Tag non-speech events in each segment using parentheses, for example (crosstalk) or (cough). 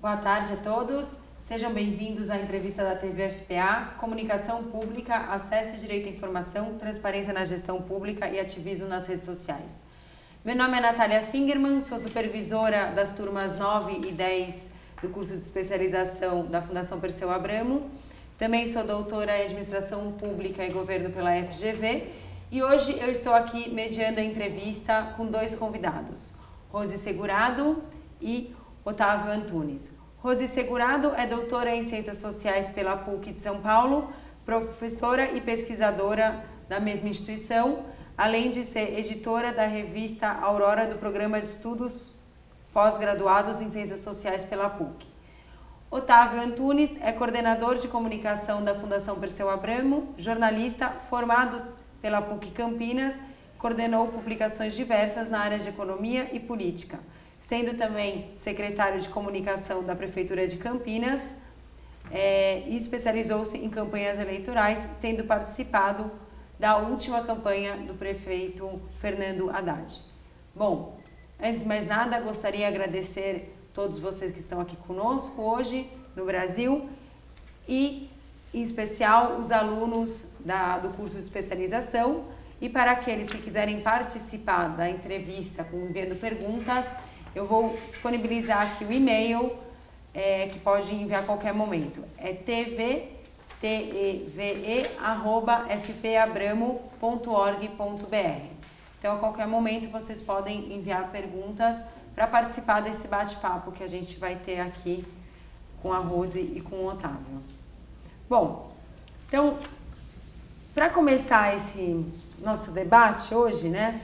Boa tarde a todos. Sejam bem-vindos à entrevista da TV FPA, Comunicação Pública, Acesso e Direito à Informação, Transparência na Gestão Pública e Ativismo nas Redes Sociais. Meu nome é Natália Fingerman, sou supervisora das turmas 9 e 10 do curso de especialização da Fundação Perseu Abramo. Também sou doutora em Administração Pública e Governo pela FGV e hoje eu estou aqui mediando a entrevista com dois convidados, Rose Segurado e Otávio Antunes. Rose Segurado é doutora em Ciências Sociais pela PUC de São Paulo, professora e pesquisadora da mesma instituição, além de ser editora da revista Aurora do Programa de Estudos Pós-Graduados em Ciências Sociais pela PUC. Otávio Antunes é coordenador de comunicação da Fundação Perseu Abramo, jornalista formado pela PUC Campinas, coordenou publicações diversas na área de economia e política sendo também secretário de comunicação da Prefeitura de Campinas é, e especializou-se em campanhas eleitorais, tendo participado da última campanha do prefeito Fernando Haddad. Bom, antes de mais nada, gostaria de agradecer todos vocês que estão aqui conosco hoje no Brasil e, em especial, os alunos da, do curso de especialização. E para aqueles que quiserem participar da entrevista com perguntas, eu vou disponibilizar aqui o e-mail é, que pode enviar a qualquer momento. É tv, teve, arroba, fpabramo.org.br. Então, a qualquer momento, vocês podem enviar perguntas para participar desse bate-papo que a gente vai ter aqui com a Rose e com o Otávio. Bom, então, para começar esse nosso debate hoje, né?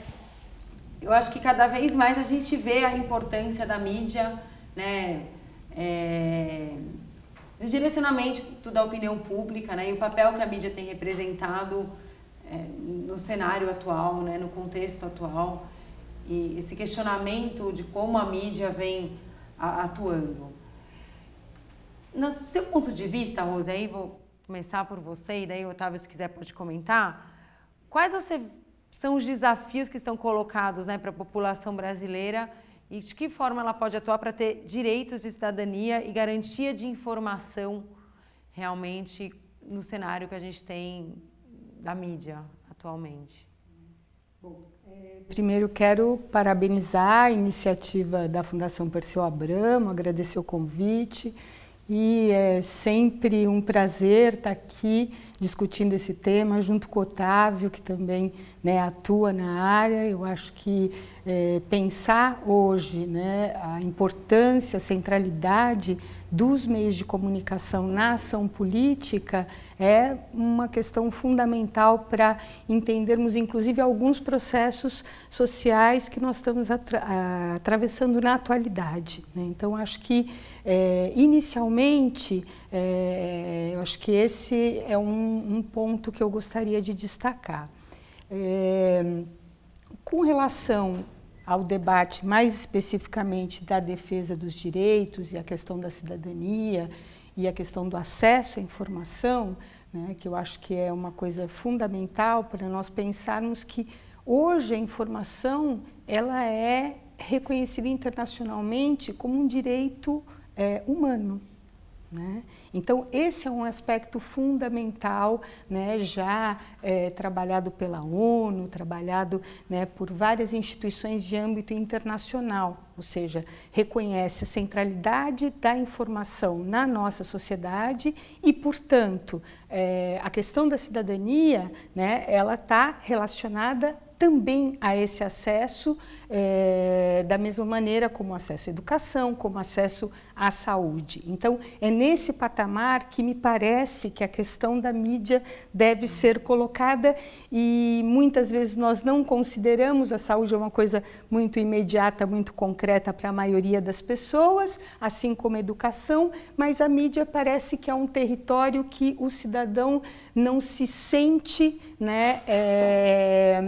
eu acho que cada vez mais a gente vê a importância da mídia, né? É, no direcionamento da opinião pública, né? E o papel que a mídia tem representado é, no cenário atual, né? No contexto atual e esse questionamento de como a mídia vem a, atuando. No seu ponto de vista, Rose, aí vou começar por você e daí, Otávio, se quiser pode comentar, quais você são os desafios que estão colocados né, para a população brasileira e de que forma ela pode atuar para ter direitos de cidadania e garantia de informação realmente no cenário que a gente tem da mídia atualmente. Bom, é, primeiro quero parabenizar a iniciativa da Fundação Perseu Abramo, agradecer o convite e é sempre um prazer estar tá aqui discutindo esse tema junto com o Otávio, que também né, atua na área. Eu acho que é, pensar hoje né, a importância, a centralidade dos meios de comunicação na ação política é uma questão fundamental para entendermos, inclusive, alguns processos sociais que nós estamos atra atravessando na atualidade. Né? Então, acho que, é, inicialmente, é, eu acho que esse é um, um ponto que eu gostaria de destacar. É, com relação ao debate mais especificamente da defesa dos direitos e a questão da cidadania e a questão do acesso à informação, né, que eu acho que é uma coisa fundamental para nós pensarmos que hoje a informação ela é reconhecida internacionalmente como um direito é, humano. Né? Então, esse é um aspecto fundamental, né, já é, trabalhado pela ONU, trabalhado né, por várias instituições de âmbito internacional, ou seja, reconhece a centralidade da informação na nossa sociedade e, portanto, é, a questão da cidadania, né, ela está relacionada também a esse acesso é, da mesma maneira como acesso à educação, como acesso à saúde. Então, é nesse patamar que me parece que a questão da mídia deve ser colocada e muitas vezes nós não consideramos a saúde é uma coisa muito imediata, muito concreta para a maioria das pessoas, assim como a educação, mas a mídia parece que é um território que o cidadão não se sente né, é,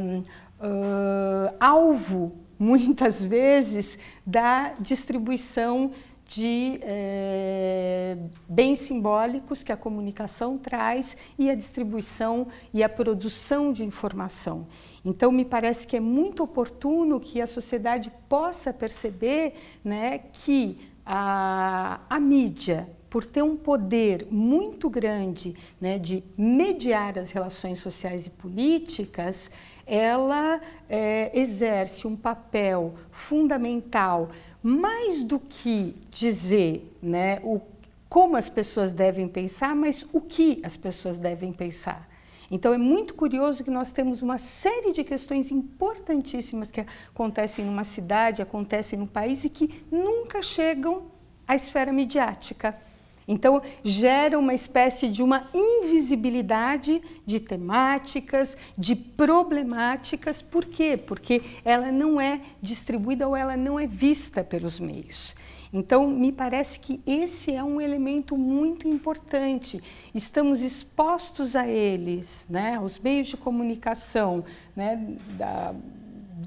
uh, alvo muitas (laughs) vezes, da distribuição de eh, bens simbólicos que a comunicação traz e a distribuição e a produção de informação. Então, me parece que é muito oportuno que a sociedade possa perceber né, que a, a mídia, por ter um poder muito grande né, de mediar as relações sociais e políticas, ela é, exerce um papel fundamental, mais do que dizer né, o, como as pessoas devem pensar, mas o que as pessoas devem pensar. Então é muito curioso que nós temos uma série de questões importantíssimas que acontecem numa cidade, acontecem no país e que nunca chegam à esfera midiática. Então, gera uma espécie de uma invisibilidade de temáticas, de problemáticas. Por quê? Porque ela não é distribuída ou ela não é vista pelos meios. Então, me parece que esse é um elemento muito importante. Estamos expostos a eles, né? Os meios de comunicação, né? Da,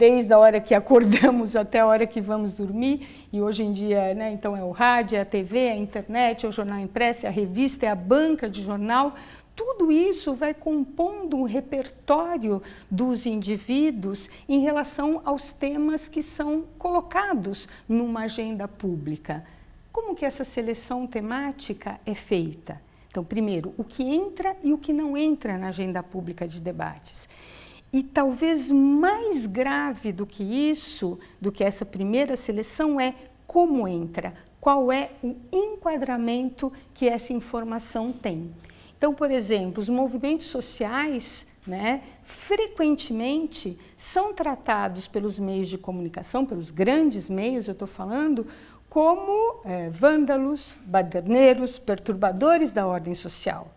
desde a hora que acordamos (laughs) até a hora que vamos dormir. E hoje em dia, né, então é o rádio, é a TV, é a internet, é o jornal impresso, é a revista, é a banca de jornal. Tudo isso vai compondo um repertório dos indivíduos em relação aos temas que são colocados numa agenda pública. Como que essa seleção temática é feita? Então, primeiro, o que entra e o que não entra na agenda pública de debates. E talvez mais grave do que isso, do que essa primeira seleção, é como entra, qual é o enquadramento que essa informação tem. Então, por exemplo, os movimentos sociais né, frequentemente são tratados pelos meios de comunicação, pelos grandes meios, eu estou falando, como é, vândalos, baderneiros, perturbadores da ordem social.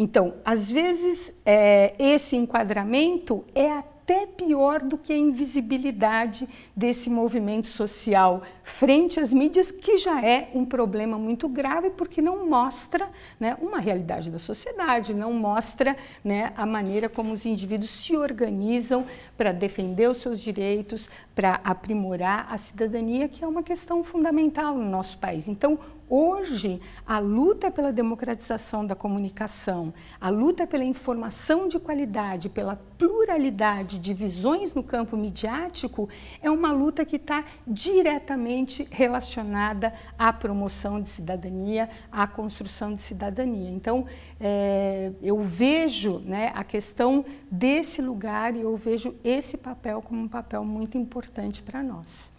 Então, às vezes, é, esse enquadramento é até pior do que a invisibilidade desse movimento social frente às mídias, que já é um problema muito grave, porque não mostra né, uma realidade da sociedade, não mostra né, a maneira como os indivíduos se organizam para defender os seus direitos, para aprimorar a cidadania, que é uma questão fundamental no nosso país. Então, Hoje, a luta pela democratização da comunicação, a luta pela informação de qualidade, pela pluralidade de visões no campo midiático, é uma luta que está diretamente relacionada à promoção de cidadania, à construção de cidadania. Então, é, eu vejo né, a questão desse lugar e eu vejo esse papel como um papel muito importante para nós.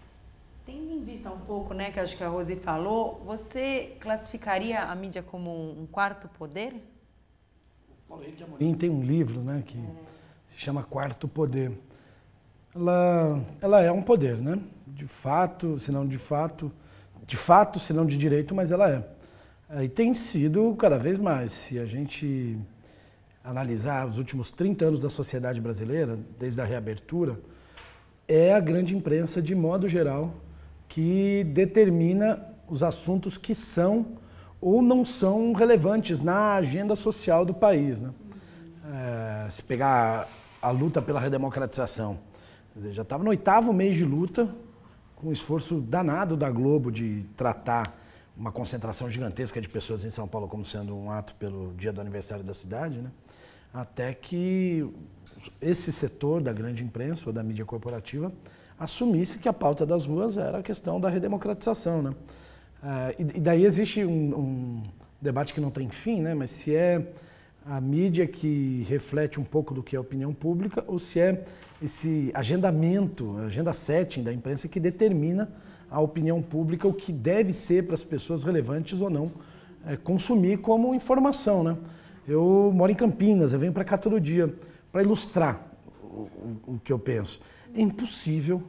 Tendo em vista um pouco, né, que acho que a Rose falou, você classificaria a mídia como um quarto poder? O Paulo Henrique é tem um livro, né, que é. se chama Quarto Poder. Ela, ela é um poder, né? De fato, se não de fato, de fato, se não de direito, mas ela é. é e tem sido cada vez mais. Se a gente analisar os últimos 30 anos da sociedade brasileira, desde a reabertura, é a grande imprensa, de modo geral, que determina os assuntos que são ou não são relevantes na agenda social do país. Né? É, se pegar a luta pela redemocratização, já estava no oitavo mês de luta, com um esforço danado da Globo de tratar uma concentração gigantesca de pessoas em São Paulo como sendo um ato pelo dia do aniversário da cidade, né? até que esse setor da grande imprensa ou da mídia corporativa assumisse que a pauta das ruas era a questão da redemocratização. Né? Eh, e, daí existe um, um debate que não tem fim, né? mas se é a mídia que reflete um pouco do que é a opinião pública ou se é esse agendamento, agenda setting da imprensa que determina a opinião pública, o que deve ser para as pessoas relevantes ou não é, consumir como informação. Né? Eu moro em Campinas, eu venho para cá todo dia para ilustrar o, o, o que eu penso. É impossível,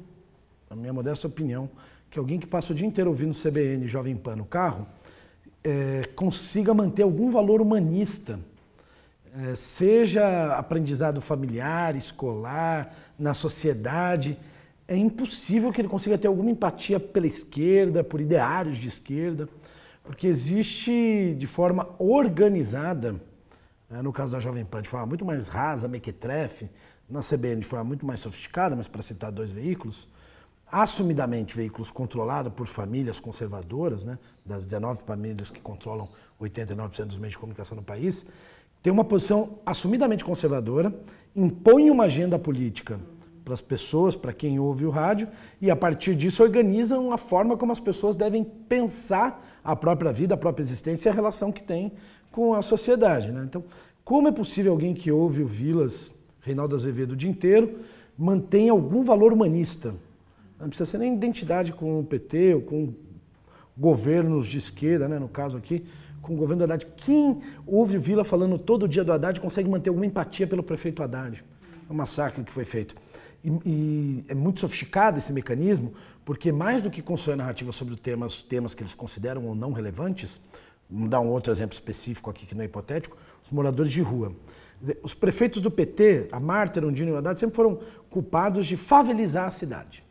na minha modesta opinião, que alguém que passa o dia inteiro ouvindo CBN Jovem Pan no carro é, consiga manter algum valor humanista, é, seja aprendizado familiar, escolar, na sociedade. É impossível que ele consiga ter alguma empatia pela esquerda, por ideários de esquerda, porque existe de forma organizada, né, no caso da Jovem Pan, de forma muito mais rasa, mequetrefe, na CBN de forma muito mais sofisticada, mas para citar dois veículos, assumidamente veículos controlados por famílias conservadoras, né, das 19 famílias que controlam 89% dos meios de comunicação no país, tem uma posição assumidamente conservadora, impõe uma agenda política para as pessoas, para quem ouve o rádio, e a partir disso organizam a forma como as pessoas devem pensar a própria vida, a própria existência e a relação que tem com a sociedade. Né? Então, como é possível alguém que ouve o Vilas Reinaldo Azevedo o dia inteiro, mantém algum valor humanista. Não precisa ser nem identidade com o PT ou com governos de esquerda, né, no caso aqui, com o governo do Haddad. Quem ouve o Vila falando todo dia do Haddad consegue manter alguma empatia pelo prefeito Haddad. É um massacre que foi feito. E, e, é muito sofisticado esse mecanismo, porque mais do que construir narrativa sobre temas, temas que eles consideram ou não relevantes, vamos dar um outro exemplo específico aqui que não é hipotético, os moradores de rua os prefeitos do PT, a Marta, Rondino e o Haddad, sempre foram culpados de favelizar a cidade.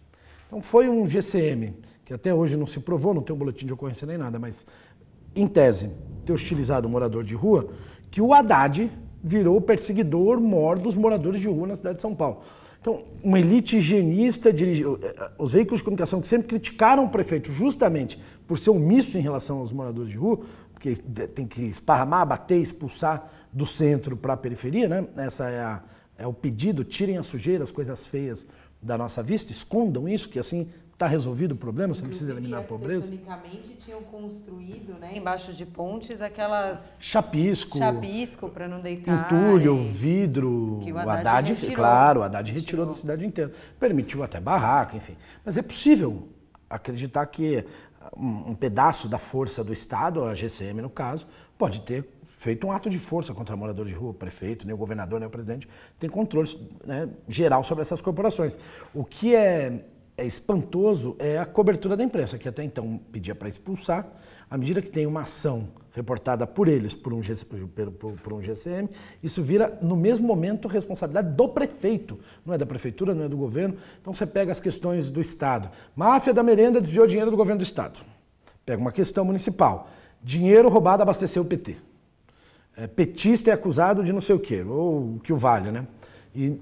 Então foi um GCM, que até hoje não se provou, não tem um boletim de ocorrência nem nada, mas em tese, ter hostilizado o morador de rua, que o Haddad virou o perseguidor mor dos moradores de rua na cidade de São Paulo. Então, uma elite higienista eh, eh, Os veículos de comunicação que sempre criticaram o prefeito justamente por ser omisso em relação aos moradores de rua, porque tem que esparramar, bater, expulsar do centro para a periferia, né? Essa é, a, é o pedido, tirem a sujeira, as coisas feias da nossa vista, escondam isso, que assim está resolvido o problema, você não precisa eliminar a é, pobreza. Tecnicamente tinham construído, né, embaixo de pontes, aquelas chapisco, chapisco para não deitar, entulho, vidro, que o Haddad, Haddad retirou, claro, o Haddad retirou, retirou da cidade inteira, permitiu até barraca, enfim. Mas é possível acreditar que um pedaço da força do Estado, a GCM no caso, pode ter feito um ato de força contra morador de rua, prefeito, nem o governador, nem o presidente, tem controle né, geral sobre essas corporações. O que é, é, espantoso é a cobertura da imprensa, que até então pedia para expulsar, à medida que tem uma ação reportada por eles, por um, por, por, por um GCM, isso vira, no mesmo momento, responsabilidade do prefeito. Não é da prefeitura, não é do governo. Então você pega as questões do Estado. Máfia da merenda desviou dinheiro do governo do Estado. Pega uma questão municipal Dinheiro roubado abasteceu o PT. É, petista é acusado de não sei o quê, ou o que o vale, né? E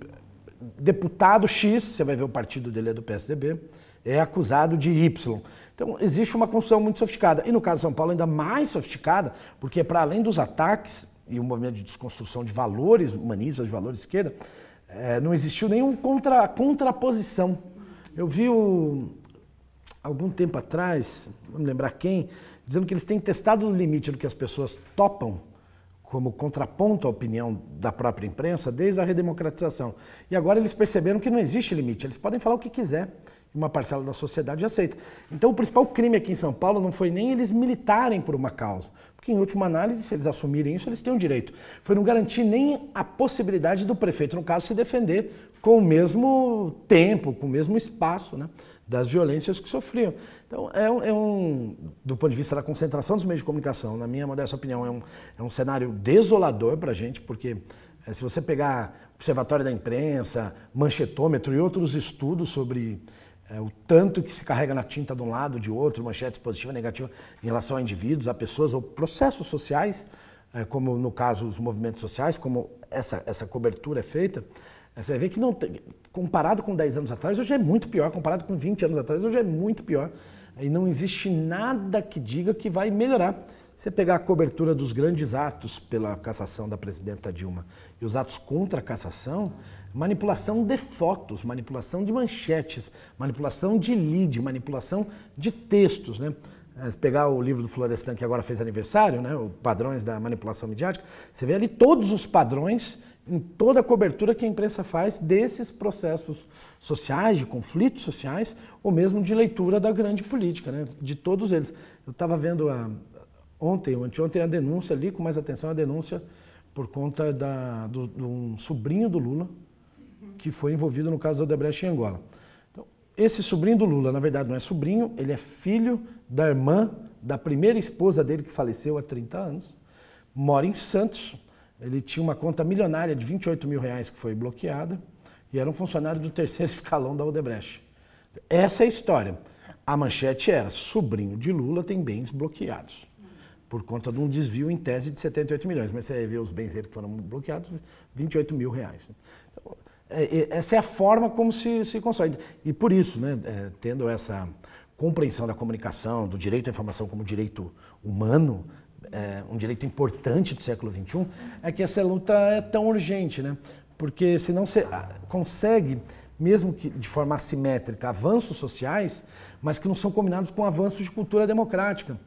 deputado X, você vai ver o partido dele é do PSDB, é acusado de Y. Então existe uma construção muito sofisticada. E no caso de São Paulo, ainda mais sofisticada, porque para além dos ataques e o movimento de desconstrução de valores humanistas, de valores esquerda, é, não existiu nenhuma contra, contraposição. Eu vi o, algum tempo atrás, não me lembrar quem, dizendo que eles têm testado o limite do que as pessoas topam como contraponto à opinião da própria imprensa desde a redemocratização. E agora eles perceberam que não existe limite, eles podem falar o que quiser uma parcela da sociedade aceita. Então, o principal crime aqui em São Paulo não foi nem eles militarem por uma causa, porque, em última análise, se eles assumirem isso, eles têm o um direito. Foi não garantir nem a possibilidade do prefeito, no caso, se defender com o mesmo tempo, com o mesmo espaço, né? das violências que sofriam. Então, é um, é um, do ponto de vista da concentração dos meios de comunicação, na minha modesta opinião, é um, é um cenário desolador para a gente, porque eh, se você pegar Observatório da Imprensa, Manchetômetro e outros estudos sobre é, o tanto que se carrega na tinta de um lado, de outro, manchetes positiva e negativa em relação a indivíduos, a pessoas ou processos sociais, é, como no caso os movimentos sociais, como essa, essa cobertura é feita, você vê que não tem, comparado com 10 anos atrás, hoje é muito pior, comparado com 20 anos atrás, hoje é muito pior. E não existe nada que diga que vai melhorar. Você pegar a cobertura dos grandes atos pela cassação da presidenta Dilma e os atos contra a cassação, manipulação de fotos, manipulação de manchetes, manipulação de lead, manipulação de textos, né? É, pegar o livro do Florestan que agora fez aniversário, né, o padrões da manipulação midiática, você vê ali todos os padrões em toda a cobertura que a imprensa faz desses processos sociais, de conflitos sociais, ou mesmo de leitura da grande política, né? de todos eles. Eu estava vendo a, ontem, anteontem, a denúncia ali, com mais atenção, a denúncia por conta da, do, de um sobrinho do Lula, que foi envolvido no caso da Odebrecht em Angola. Então, esse sobrinho do Lula, na verdade, não é sobrinho, ele é filho da irmã da primeira esposa dele, que faleceu há 30 anos, mora em Santos, ele tinha uma conta milionária de 28 mil reais que foi bloqueada e era um funcionário do terceiro (laughs) escalão da Odebrecht. Essa é a história. A manchete era: sobrinho de Lula tem bens bloqueados por conta de um desvio em tese de 78 milhões. Mas você vê os bens dele que foram bloqueados, 28 mil reais. É, é, essa é a forma como se, se constrói. E por isso, né, é, tendo essa compreensão da comunicação, do direito à informação como direito humano, é, um direito importante do século XXI, é que essa luta é tão urgente, né? Porque se não se ah, consegue, mesmo que de forma assimétrica, avanços sociais, mas que não são combinados com avanços de cultura democrática.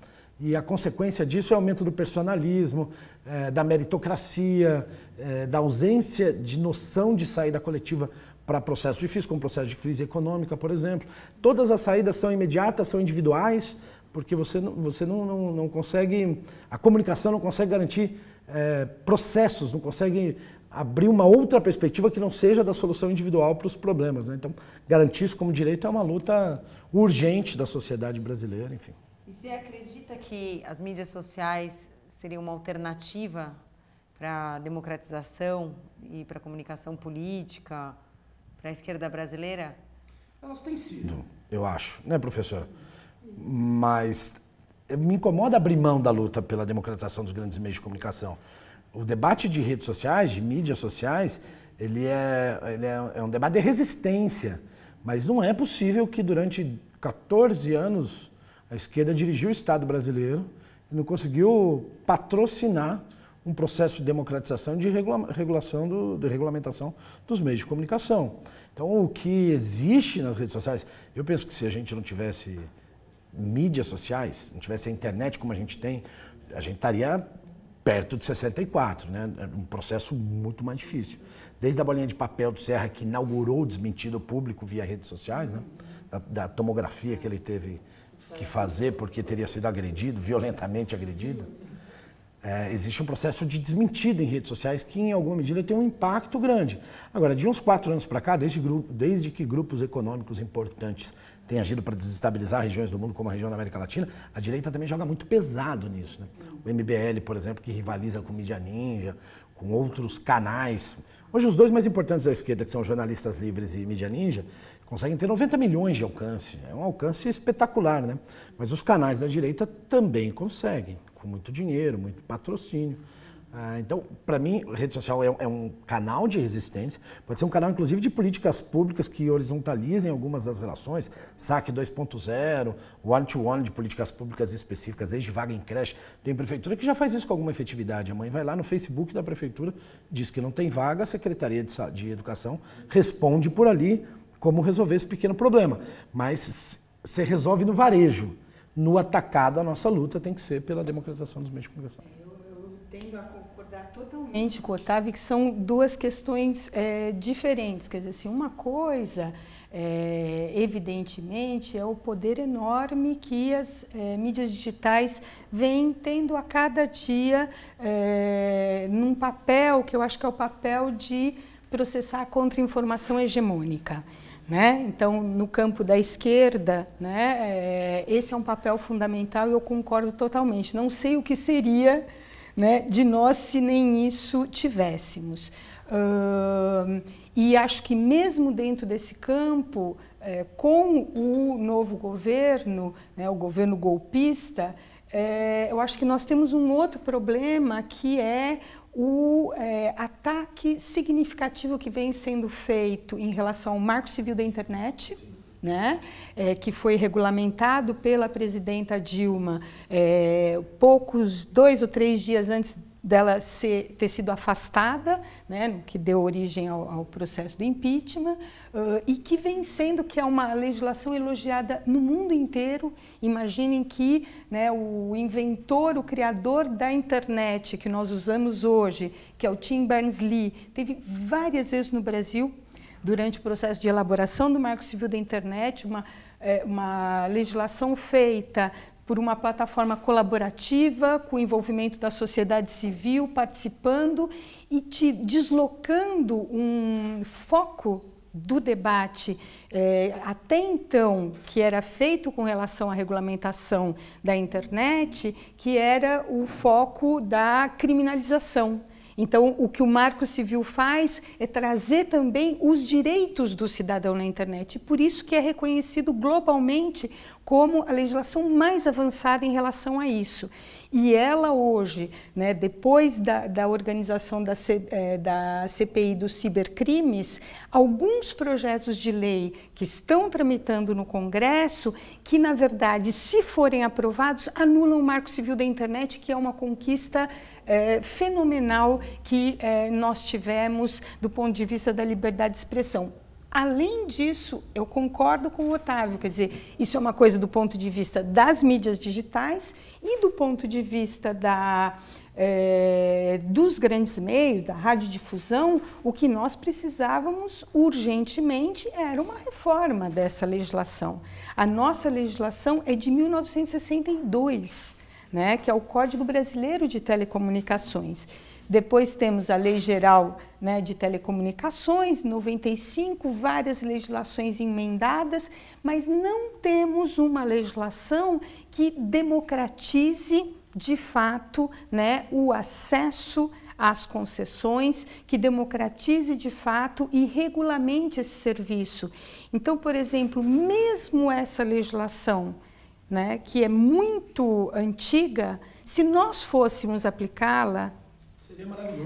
E a consequência disso é o aumento do personalismo, é, da meritocracia, é, da ausência de noção de saída coletiva para processos difíceis, como processo de crise econômica, por exemplo. Todas as saídas são imediatas, são individuais, porque você não, você não, não, não consegue, a comunicação não consegue garantir é, processos, não consegue abrir uma outra perspectiva que não seja da solução individual para os problemas. Né? Então, garantir isso como direito é uma luta urgente da sociedade brasileira, enfim. E você acredita que as mídias sociais seriam uma alternativa para a democratização e para a comunicação política, para a esquerda brasileira? Elas têm sido, eu acho, né, professora? Mas eh, me incomoda abrir mão da luta pela democratização dos grandes meios de comunicação. O debate de redes sociais, de mídias sociais, ele é, ele é, é um debate de resistência. Mas não é possível que durante 14 anos a esquerda dirigiu o Estado brasileiro e não conseguiu patrocinar um processo de democratização de regulação do, de regulamentação dos meios de comunicação. Então, o que existe nas redes sociais, eu penso que se a gente não tivesse mídias sociais, não tivesse a internet como a gente tem, a gente estaria perto de 64, né? É um processo muito mais difícil. Desde a bolinha de papel do Serra, que inaugurou o desmentido público via redes sociais, né? Da, da tomografia que ele teve que fazer porque teria sido agredido, violentamente agredido. É, existe um processo de desmentido em redes sociais que, em alguma medida, tem um impacto grande. Agora, de uns quatro anos para cá, desde, grupo, desde que grupos econômicos importantes tem agido para desestabilizar regiões do mundo, como a região da América Latina, a direita também joga muito pesado nisso. Né? O MBL, por exemplo, que rivaliza com mídia ninja, com outros canais. Hoje, os dois mais importantes da esquerda, que são jornalistas livres e mídia ninja, conseguem ter 90 milhões de alcance. É um alcance espetacular, né? Mas os canais da direita também conseguem, com muito dinheiro, muito patrocínio. Ah, então, para mim, rede social é, é, um canal de resistência, pode ser um canal, inclusive, de políticas públicas que horizontalizem algumas das relações, saque 2.0, one-to-one de políticas públicas específicas, desde vaga em creche. Tem prefeitura que já faz isso com alguma efetividade. A mãe vai lá no Facebook da prefeitura, diz que não tem vaga, a Secretaria de, de Educação responde por ali como resolver esse pequeno problema. Mas se resolve no varejo. No atacado, a nossa luta tem que ser pela democratização dos meios de comunicação tendo a concordar totalmente com o Otávio, que são duas questões é, diferentes. Quer dizer, assim, uma coisa, é, evidentemente, é o poder enorme que as é, mídias digitais vêm tendo a cada dia num papel, que eu acho que é o papel de processar a contra-informação hegemônica. Né? Então, no campo da esquerda, né, é, esse é um papel fundamental e eu concordo totalmente. Não sei o que seria né, de nós se nem isso tivéssemos. Uh, e acho que mesmo dentro desse campo, é, com o novo governo, né, o governo golpista, é, eu acho que nós temos um outro problema que é o é, ataque significativo que vem sendo feito em relação ao marco civil da internet né, é, que foi regulamentado pela presidenta Dilma é, poucos dois ou três dias antes dela ser, ter sido afastada, né, que deu origem ao, ao processo do impeachment, uh, e que vem sendo, que é uma legislação elogiada no mundo inteiro. Imaginem que né, o inventor, o criador da internet que nós usamos hoje, que é o Tim Berners-Lee, teve várias vezes no Brasil durante o processo de elaboração do Marco Civil da Internet, uma, é, uma legislação feita por uma plataforma colaborativa, com o envolvimento da sociedade civil participando e te deslocando um foco do debate é, até então que era feito com relação à regulamentação da internet, que era o foco da criminalização então, o que o Marco Civil faz é trazer também os direitos do cidadão na internet. Por isso que é reconhecido globalmente como a legislação mais avançada em relação a isso. E ela hoje, né, depois da, da organização da, C, eh, da, CPI dos cibercrimes, alguns projetos de lei que estão tramitando no Congresso, que na verdade, se forem aprovados, anulam o Marco Civil da Internet, que é uma conquista eh, fenomenal que eh, nós tivemos do ponto de vista da liberdade de expressão Além disso, eu concordo com o Otávio, quer dizer, isso é uma coisa do ponto de vista das mídias digitais e do ponto de vista da, é, dos grandes meios, da radiodifusão, o que nós precisávamos urgentemente era uma reforma dessa legislação. A nossa legislação é de 1962, né, que é o Código Brasileiro de Telecomunicações. Depois temos a Lei Geral né, de Telecomunicações, 95, várias legislações emendadas, mas não temos uma legislação que democratize de fato né, o acesso às concessões, que democratize de fato e regulamente esse serviço. Então, por exemplo, mesmo essa legislação, né, que é muito antiga, se nós fôssemos aplicá-la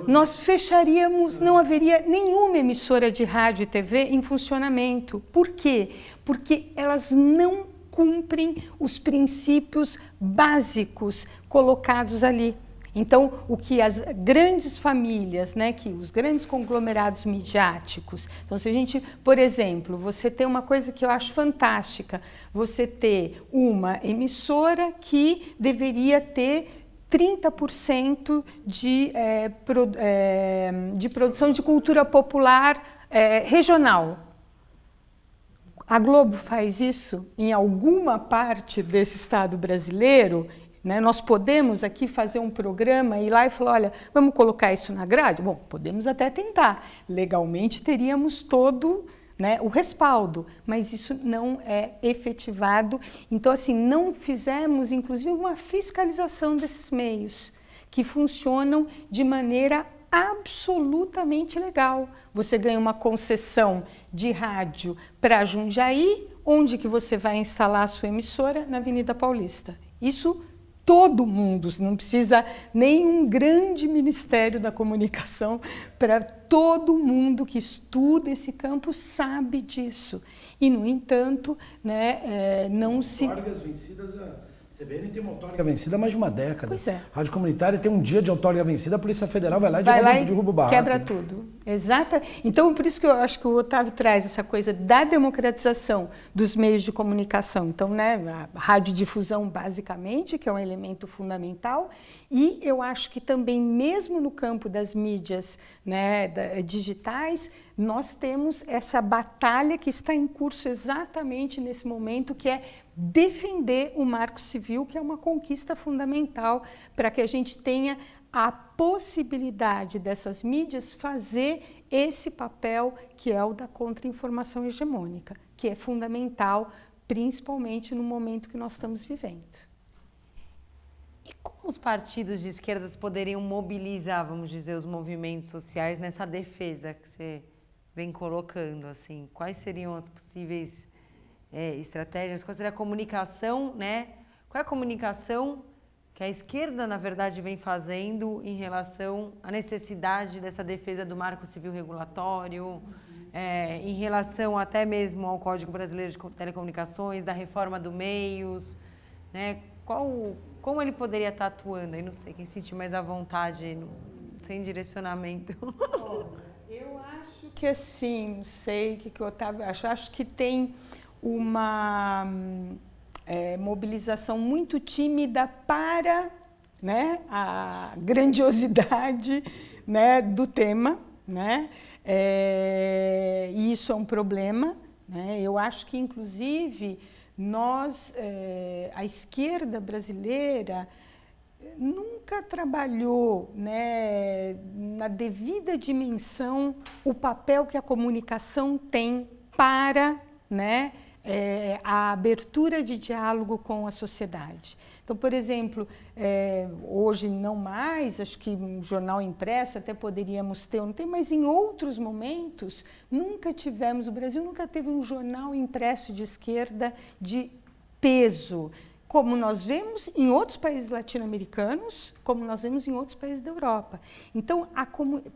nós fecharíamos, não haveria nenhuma emissora de rádio e TV em funcionamento. Por quê? Porque elas não cumprem os princípios básicos colocados ali. Então, o que as grandes famílias, né, que os grandes conglomerados midiáticos. Então, se a gente, por exemplo, você tem uma coisa que eu acho fantástica, você ter uma emissora que deveria ter 30% de, é, pro, é, de produção de cultura popular é, regional. A Globo faz isso em alguma parte desse Estado brasileiro. Né? Nós podemos aqui fazer um programa e ir lá e falar: olha, vamos colocar isso na grade? Bom, podemos até tentar. Legalmente teríamos todo né, o respaldo, mas isso não é efetivado. Então, assim, não fizemos, inclusive, uma fiscalização desses meios que funcionam de maneira absolutamente legal. Você ganha uma concessão de rádio para Jundiaí, onde que você vai instalar a sua emissora? Na Avenida Paulista. Isso todo mundo, não precisa nenhum grande ministério da comunicação (laughs) para todo mundo que estuda esse campo sabe disso. E, no entanto, né, é, não se... vencidas a... É. CBN tem uma outorga vencida há mais de uma década. Pois é. Rádio Comunitária tem um dia de autóloga vencida, a Polícia Federal vai lá e, vai derruba, lá e derruba o Quebra tudo exata Então, por isso que eu acho que o Otávio traz essa coisa da democratização dos meios de comunicação. Então, né, a radiodifusão, basicamente, que é um elemento fundamental, e eu acho que também, mesmo no campo das mídias né, da, eh, digitais, nós temos essa batalha que está em curso exatamente nesse momento, que é defender o marco civil, que é uma conquista fundamental para que a gente tenha a possibilidade dessas mídias fazer esse papel que é o da contra-informação hegemônica, que é fundamental, principalmente no momento que nós estamos vivendo. E como os partidos de esquerdas poderiam mobilizar, vamos dizer, os movimentos sociais nessa defesa que você vem colocando? Assim, quais seriam as possíveis é, estratégias? Qual seria a comunicação, né? Qual é a comunicação? que a esquerda, na verdade, vem fazendo em relação à necessidade dessa defesa do marco civil regulatório, uhum. é, em relação até mesmo ao Código Brasileiro de Telecomunicações, da reforma do MEIOS, né? Qual, como ele poderia estar atuando? aí não sei, quem sente mais à vontade, sem direcionamento. (laughs) eu acho que assim, não sei o que, que o Otávio acha, acho que tem uma hum, é, mobilização muito tímida para né, a grandiosidade né, do tema. Né? É, e isso é um problema. Né? Eu acho que, inclusive, nós, é, a esquerda brasileira, nunca trabalhou né, na devida dimensão o papel que a comunicação tem para né, é, a abertura de diálogo com a sociedade. Então, por exemplo, é, hoje não mais, acho que um jornal impresso até poderíamos ter, não tem, mas em outros momentos nunca tivemos, o Brasil nunca teve um jornal impresso de esquerda de peso, como nós vemos em outros países latino-americanos, como nós vemos em outros países da Europa. Então, a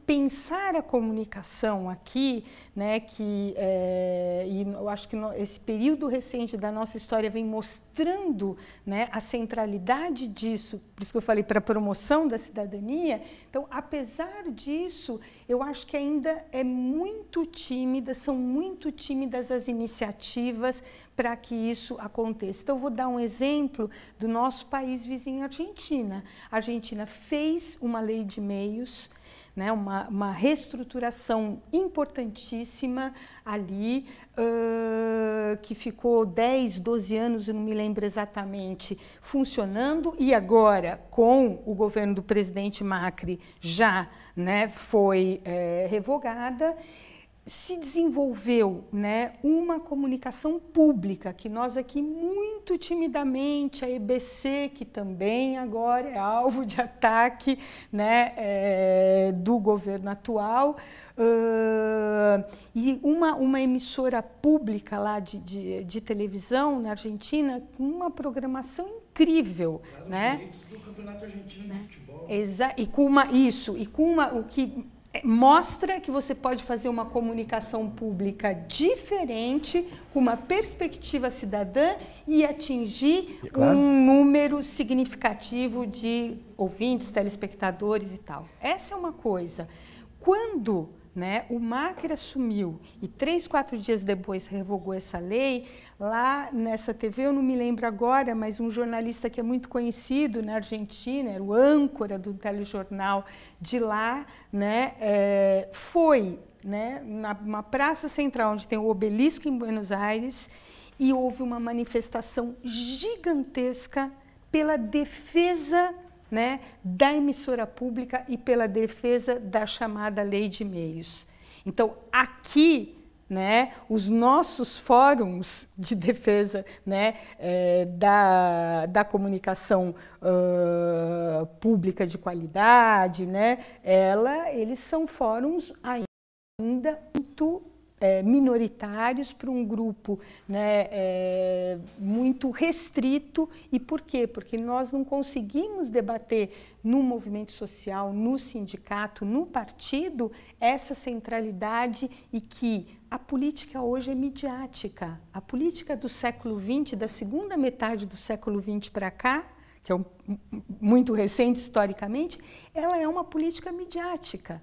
pensar a comunicação aqui, né, que é, e eu acho que no, esse período recente da nossa história vem mostrando né, a centralidade disso, por isso que eu falei para a promoção da cidadania. Então, apesar disso, eu acho que ainda é muito tímida, são muito tímidas as iniciativas para que isso aconteça. Então, eu vou dar um exemplo exemplo do nosso país vizinho Argentina. A Argentina fez uma lei de meios, né, uma, uma reestruturação importantíssima ali, uh, que ficou 10, 12 anos, eu não me lembro exatamente, funcionando, e agora, com o governo do presidente Macri, já né, foi é, revogada se desenvolveu né, uma comunicação pública, que nós aqui muito timidamente, a EBC, que também agora é alvo de ataque né, é, do governo atual, uh, e uma, uma emissora pública lá de, de, de televisão na Argentina, com uma programação incrível, claro, né? Do campeonato argentino de né? futebol. Exa e com uma isso e com uma o que é, mostra que você pode fazer uma comunicação pública diferente, com uma perspectiva cidadã e atingir é claro. um número significativo de ouvintes, telespectadores e tal. Essa é uma coisa. Quando né? O Macri assumiu e três, quatro dias depois revogou essa lei. Lá nessa TV, eu não me lembro agora, mas um jornalista que é muito conhecido na Argentina, era o âncora do telejornal de lá, né? É, foi né, numa praça central onde tem o obelisco em Buenos Aires e houve uma manifestação gigantesca pela defesa né, da emissora pública e pela defesa da chamada lei de meios. Então, aqui, né, os nossos fóruns de defesa né, é, da, da comunicação uh, pública de qualidade, né, ela, eles são fóruns ainda muito é, minoritários para um grupo né, é, muito restrito. E por quê? Porque nós não conseguimos debater no movimento social, no sindicato, no partido, essa centralidade e que a política hoje é midiática. A política do século XX, da segunda metade do século XX para cá, que é um, muito recente historicamente, ela é uma política midiática.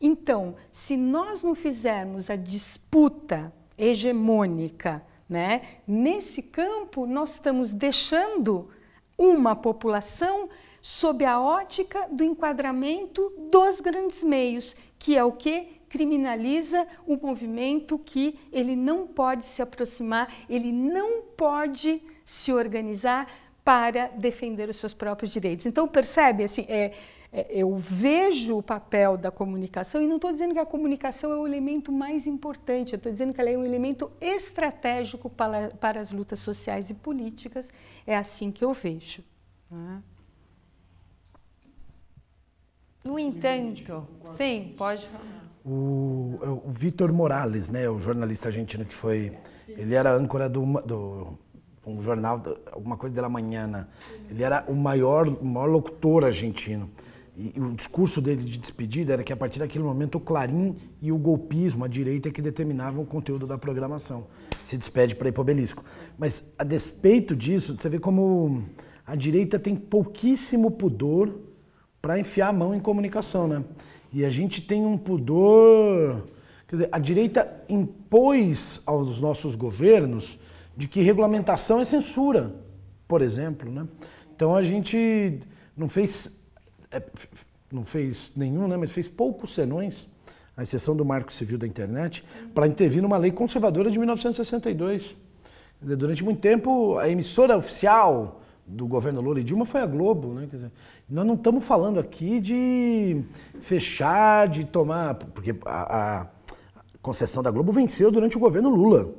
Então, se nós não fizermos a disputa hegemônica né, nesse campo, nós estamos deixando uma população sob a ótica do enquadramento dos grandes meios, que é o que criminaliza o movimento que ele não pode se aproximar, ele não pode se organizar para defender os seus próprios direitos. Então percebe assim, é, é, eu vejo o papel da comunicação, e não estou dizendo que a comunicação é o elemento mais importante, eu estou dizendo que ela é um elemento estratégico para, para as lutas sociais e políticas, é assim que eu vejo. Né? No entanto, sim, pode falar. O, é, o Vitor Morales, né, o jornalista argentino que foi, ele era âncora do, do um jornal, alguma coisa da manhã, ele era o maior, o maior locutor argentino. E, e o discurso dele de despedida era que a partir daquele momento o clarim e o golpismo, a direita, é que determinavam o conteúdo da programação. Se despede para ir para o obelisco. Mas a despeito disso, você vê como a direita tem pouquíssimo pudor para enfiar a mão em comunicação, né? E a gente tem um pudor. Quer dizer, a direita impôs aos nossos governos de que regulamentação é censura, por exemplo, né? Então a gente não fez é, não fez nenhum, né, mas fez poucos senões, à exceção do Marco Civil da Internet, para intervir numa lei conservadora de 1962. Durante muito tempo, a emissora oficial do governo Lula e Dilma foi a Globo, né? Dizer, nós não estamos falando aqui de fechar, de tomar, porque a, a concessão da Globo venceu durante o governo Lula.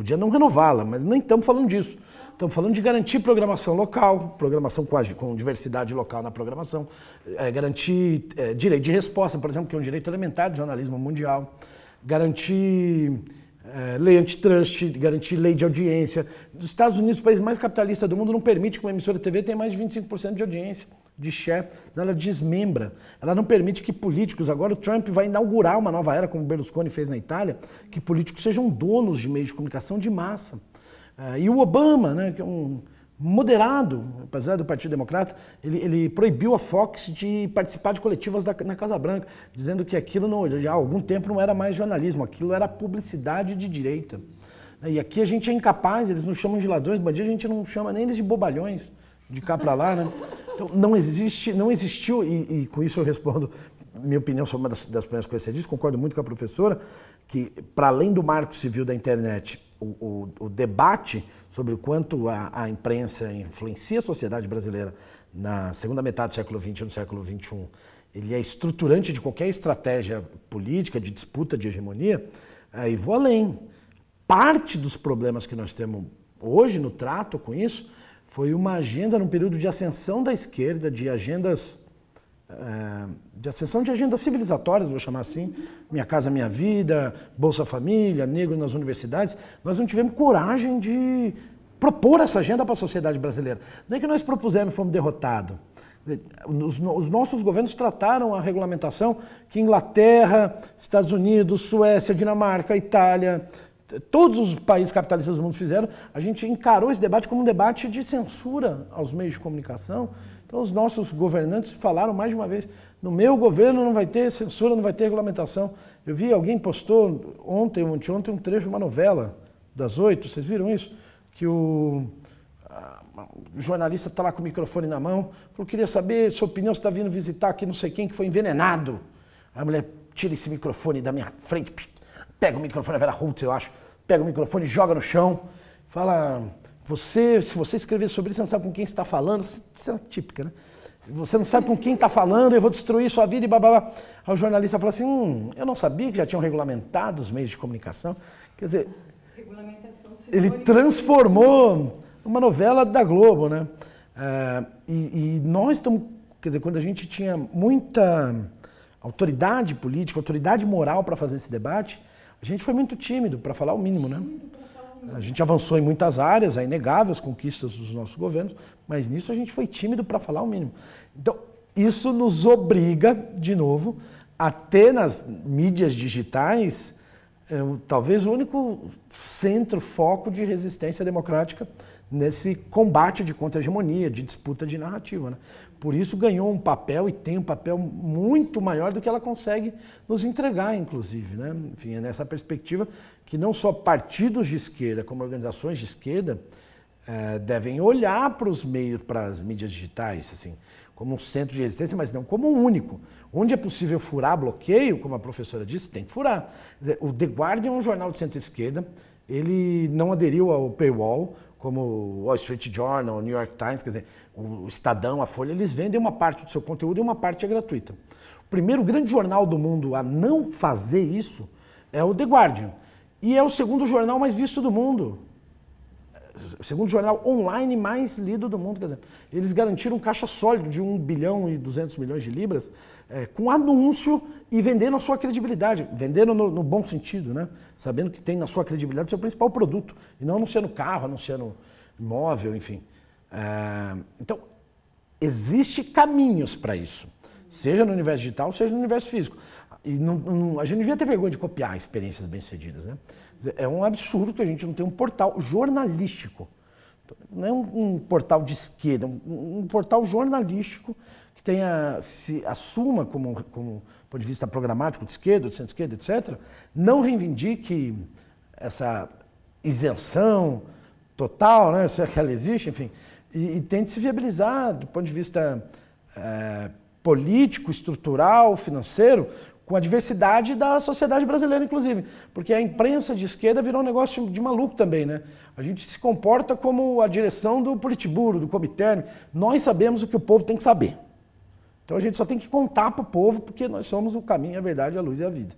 Podia não renová-la, mas nem estamos falando disso. Estamos falando de garantir programação local, programação com, com diversidade local na programação, é, garantir é, direito de resposta, por exemplo, que é um direito elementar do jornalismo mundial, garantir é, lei antitrust, garantir lei de audiência. Os Estados Unidos, o país mais capitalista do mundo, não permite que uma emissora de TV tenha mais de 25% de audiência de chefe, ela desmembra. Ela não permite que políticos, agora o Trump vai inaugurar uma nova era, como Berlusconi fez na Itália, que políticos sejam donos de meios de comunicação de massa. Eh, e o Obama, né, que é um moderado, apesar do Partido Democrata, ele, ele, proibiu a Fox de participar de coletivas da, na Casa Branca, dizendo que aquilo não, já há algum tempo não era mais jornalismo, aquilo era publicidade de direita. E aqui a gente é incapaz, eles nos chamam de ladrões, bandidos, a gente não chama nem eles de bobalhões, de cá para lá, né? Então, não existe, não existiu, e, e com isso eu respondo minha opinião sobre uma das, das primeiras coisas que você disse, concordo muito com a professora, que para além do marco civil da internet, o, o, o debate sobre o quanto a, a, imprensa influencia a sociedade brasileira na segunda metade do século XX e no século XXI, ele é estruturante de qualquer estratégia política, de disputa, de hegemonia, aí vou além. Parte dos problemas que nós temos hoje no trato com isso foi uma agenda num período de ascensão da esquerda, de agendas eh, de ascensão de agendas civilizatórias, vou chamar assim, Minha Casa Minha Vida, Bolsa Família, Negro nas Universidades, nós não tivemos coragem de propor essa agenda para a sociedade brasileira. Nem é que nós propusemos e fomos derrotados. Os, os, nossos governos trataram a regulamentação que Inglaterra, Estados Unidos, Suécia, Dinamarca, Itália, todos os países capitalistas do mundo fizeram, a gente encarou esse debate como um debate de censura aos meios de comunicação. Então, os nossos governantes falaram mais de uma vez: no meu governo não vai ter censura, não vai ter regulamentação. Eu vi alguém postou ontem, anteontem, um trecho de uma novela das oito, vocês viram isso? Que o, o jornalista está lá com o microfone na mão, falou: queria saber sua opinião, você está vindo visitar aqui não sei quem que foi envenenado. Aí a mulher tira esse microfone da minha frente, pega o microfone, a Vera Holtz, eu acho, pega o microfone, joga no chão, fala. Você, se você escrever sobre isso, você não sabe com quem está falando. Cena é típica, né? Você não sabe com quem está falando, eu vou destruir sua vida e bababá. Aí o jornalista fala assim: hum, eu não sabia que já tinham regulamentado os meios de comunicação. Quer dizer, ele transformou uma novela da Globo, né? Eh, e, e, nós estamos, quer dizer, quando a gente tinha muita autoridade política, autoridade moral para fazer esse debate, a gente foi muito tímido, para falar o mínimo, né? A gente avançou em muitas áreas, aí é negáveis as conquistas dos nossos governos, mas nisso a gente foi tímido para falar o mínimo. Então, isso nos obriga, de novo, a ter nas mídias digitais é, talvez o único centro, foco de resistência democrática nesse combate de contra-hegemonia, de disputa de narrativa. Né? Por isso ganhou um papel e tem um papel muito maior do que ela consegue nos entregar, inclusive. Né? Enfim, é nessa perspectiva que não só partidos de esquerda, como organizações de esquerda, é, devem olhar para os meios, para as mídias digitais, assim, como um centro de resistência, mas não como um único. Onde é possível furar bloqueio, como a professora disse, tem que furar. Dizer, o The Guardian é um jornal de centro-esquerda, ele não aderiu ao paywall, como o Wall Street Journal, o New York Times, quer dizer, o Estadão, a Folha, eles vendem uma parte do seu conteúdo e uma parte é gratuita. O primeiro grande jornal do mundo a não fazer isso é o The Guardian. E é o segundo jornal mais visto do mundo. O é, segundo jornal online mais lido do mundo. Quer dizer, eles garantiram um caixa sólido de 1 bilhão e 200 milhões de libras é, com anúncio e vendendo a sua credibilidade. Vendendo no, no bom sentido, né? sabendo que tem na sua credibilidade o seu principal produto, e não anunciando carro, anunciando móvel, enfim. Eh, então, existe caminhos para isso, seja no universo digital, seja no universo físico. E não, não, a gente não devia ter vergonha de copiar experiências bem-sucedidas. Né? É um absurdo que a gente não tenha um portal jornalístico. Não é um, um portal de esquerda, é um, um portal jornalístico que tenha, se assuma como, como ponto de vista programático, de esquerda, de centro-esquerda, etc., não reivindique essa isenção total, né, se é que ela existe, enfim, e, e tente se viabilizar do ponto de vista é, político, estrutural, financeiro, com a diversidade da sociedade brasileira, inclusive. Porque a imprensa de esquerda virou um negócio de maluco também, né? A gente se comporta como a direção do Politburo, do Comitê. Nós sabemos o que o povo tem que saber. Então a gente só tem que contar para o povo, porque nós somos o caminho, a verdade, a luz e a vida.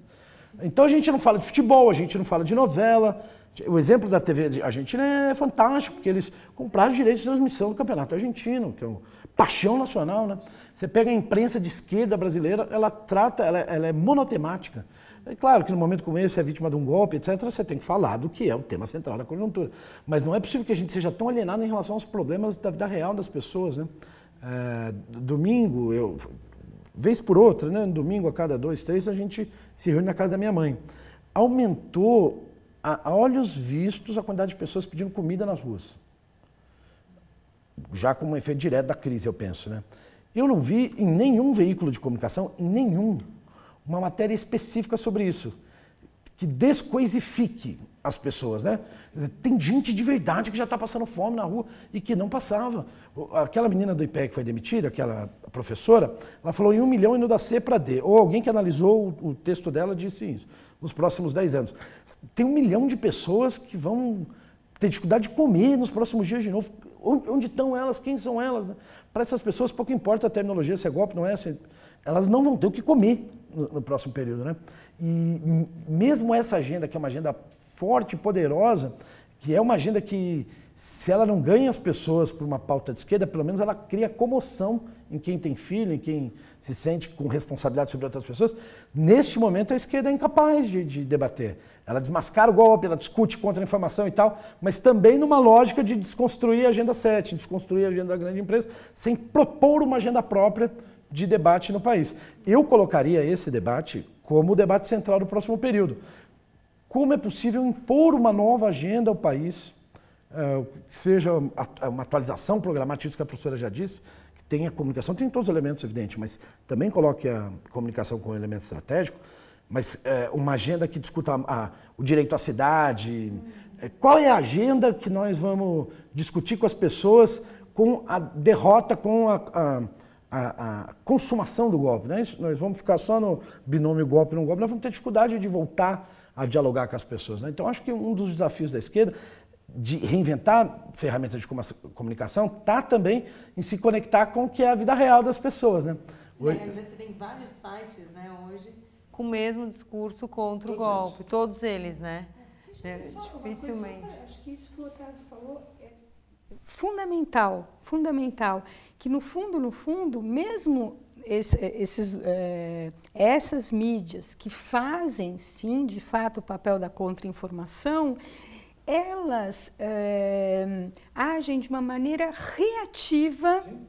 Então a gente não fala de futebol, a gente não fala de novela. O exemplo da TV Argentina é fantástico, porque eles compraram os direitos de transmissão do Campeonato Argentino, que é uma paixão nacional, né? Você pega a imprensa de esquerda brasileira, ela trata, ela, é, ela é monotemática. É claro que no momento como esse, é vítima de um golpe, etc., você tem que falar do que é o tema central da conjuntura. Mas não é possível que a gente seja tão alienado em relação aos problemas da vida real das pessoas, né? Ah, domingo, eu, vez por outra, né? domingo a cada dois, três, a gente se reúne na casa da minha mãe. Aumentou a, a olhos vistos a quantidade de pessoas pedindo comida nas ruas. Já com um efeito direto da crise, eu penso. Né? Eu não vi em nenhum veículo de comunicação, em nenhum, uma matéria específica sobre isso que descoisifique as pessoas, né? Tem gente de verdade que já está passando fome na rua e que não passava. Aquela menina do IPEC que foi demitida, aquela professora, ela falou em um milhão e no da C para D. Ou alguém que analisou o texto dela disse isso, nos próximos 10 anos. Tem um milhão de pessoas que vão ter dificuldade de comer nos próximos dias de novo. Onde estão elas? Quem são elas? Né? Para essas pessoas, pouco importa a terminologia, se é golpe, não é. Se... É, elas não vão ter o que comer no próximo período. Né? E mesmo essa agenda, que é uma agenda forte, poderosa, que é uma agenda que, se ela não ganha as pessoas por uma pauta de esquerda, pelo menos ela cria comoção em quem tem filho, em quem se sente com responsabilidade sobre outras pessoas. Neste momento, a esquerda é incapaz de, de debater. Ela desmascara o golpe, ela discute contra a informação e tal, mas também numa lógica de desconstruir a Agenda 7, desconstruir a Agenda da Grande Empresa, sem propor uma agenda própria de debate no país. Eu colocaria esse debate como o debate central do próximo período. Como é possível impor uma nova agenda ao país, eh, que seja uma atualização programática, que a professora já disse, que tenha comunicação, tem todos os elementos, evidente, mas também coloque a comunicação como elemento estratégico, mas eh, uma agenda que discuta o direito à cidade. Eh, qual é a agenda que nós vamos discutir com as pessoas com a derrota, com a, a a, a consumação do golpe. Né? Isso, nós vamos ficar só no binômio golpe não golpe, nós vamos ter dificuldade de voltar a dialogar com as pessoas. Né? Então, acho que um dos desafios da esquerda de reinventar ferramentas de comunicação está também em se conectar com o que é a vida real das pessoas, né? É, você tem vários sites, né, hoje, com o mesmo discurso contra todos o golpe, eles. todos eles, né? É, é, dificilmente. Coisa, acho que isso que o Otávio falou fundamental, fundamental, que no fundo, no fundo, mesmo esse, eh, esses, é, essas mídias que fazem, sim, de fato, o papel da contra-informação, elas é, agem de uma maneira reativa sim.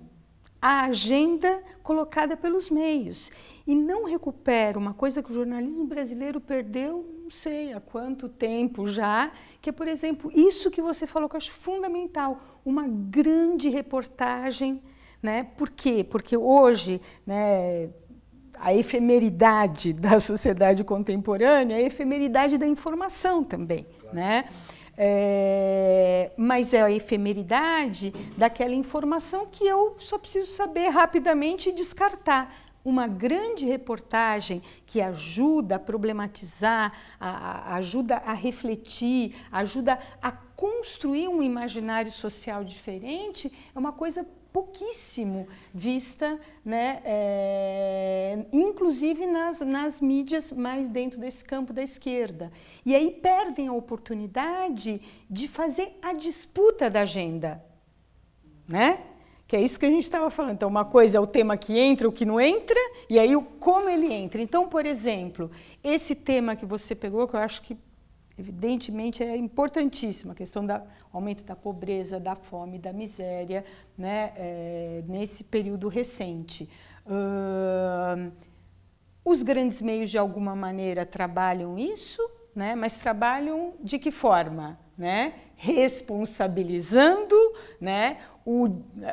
à agenda colocada pelos meios e não recupera uma coisa que o jornalismo brasileiro perdeu, não sei há quanto tempo já, que é, por exemplo, isso que você falou que eu acho fundamental, uma grande reportagem. Né? Por quê? Porque hoje, né, a efemeridade da (laughs) sociedade contemporânea, é a efemeridade da informação também, claro. né? É, mas é a efemeridade daquela informação que eu só preciso saber rapidamente e descartar. Uma grande reportagem que ajuda a problematizar, a, a, ajuda a refletir, ajuda a construir um imaginário social diferente é uma coisa pouquíssimo vista, né, é, inclusive nas, nas mídias mais dentro desse campo da esquerda. E aí perdem a oportunidade de fazer a disputa da agenda, né? Que é isso que a gente estava falando. Então, uma coisa é o tema que entra, o que não entra, e aí o como ele entra. Então, por exemplo, esse tema que você pegou, que eu acho que evidentemente é importantíssima a questão do aumento da pobreza, da fome, da miséria, né, é, nesse período recente. Uh, os grandes meios, de alguma maneira, trabalham isso, né, mas trabalham de que forma? Né? Responsabilizando né, o,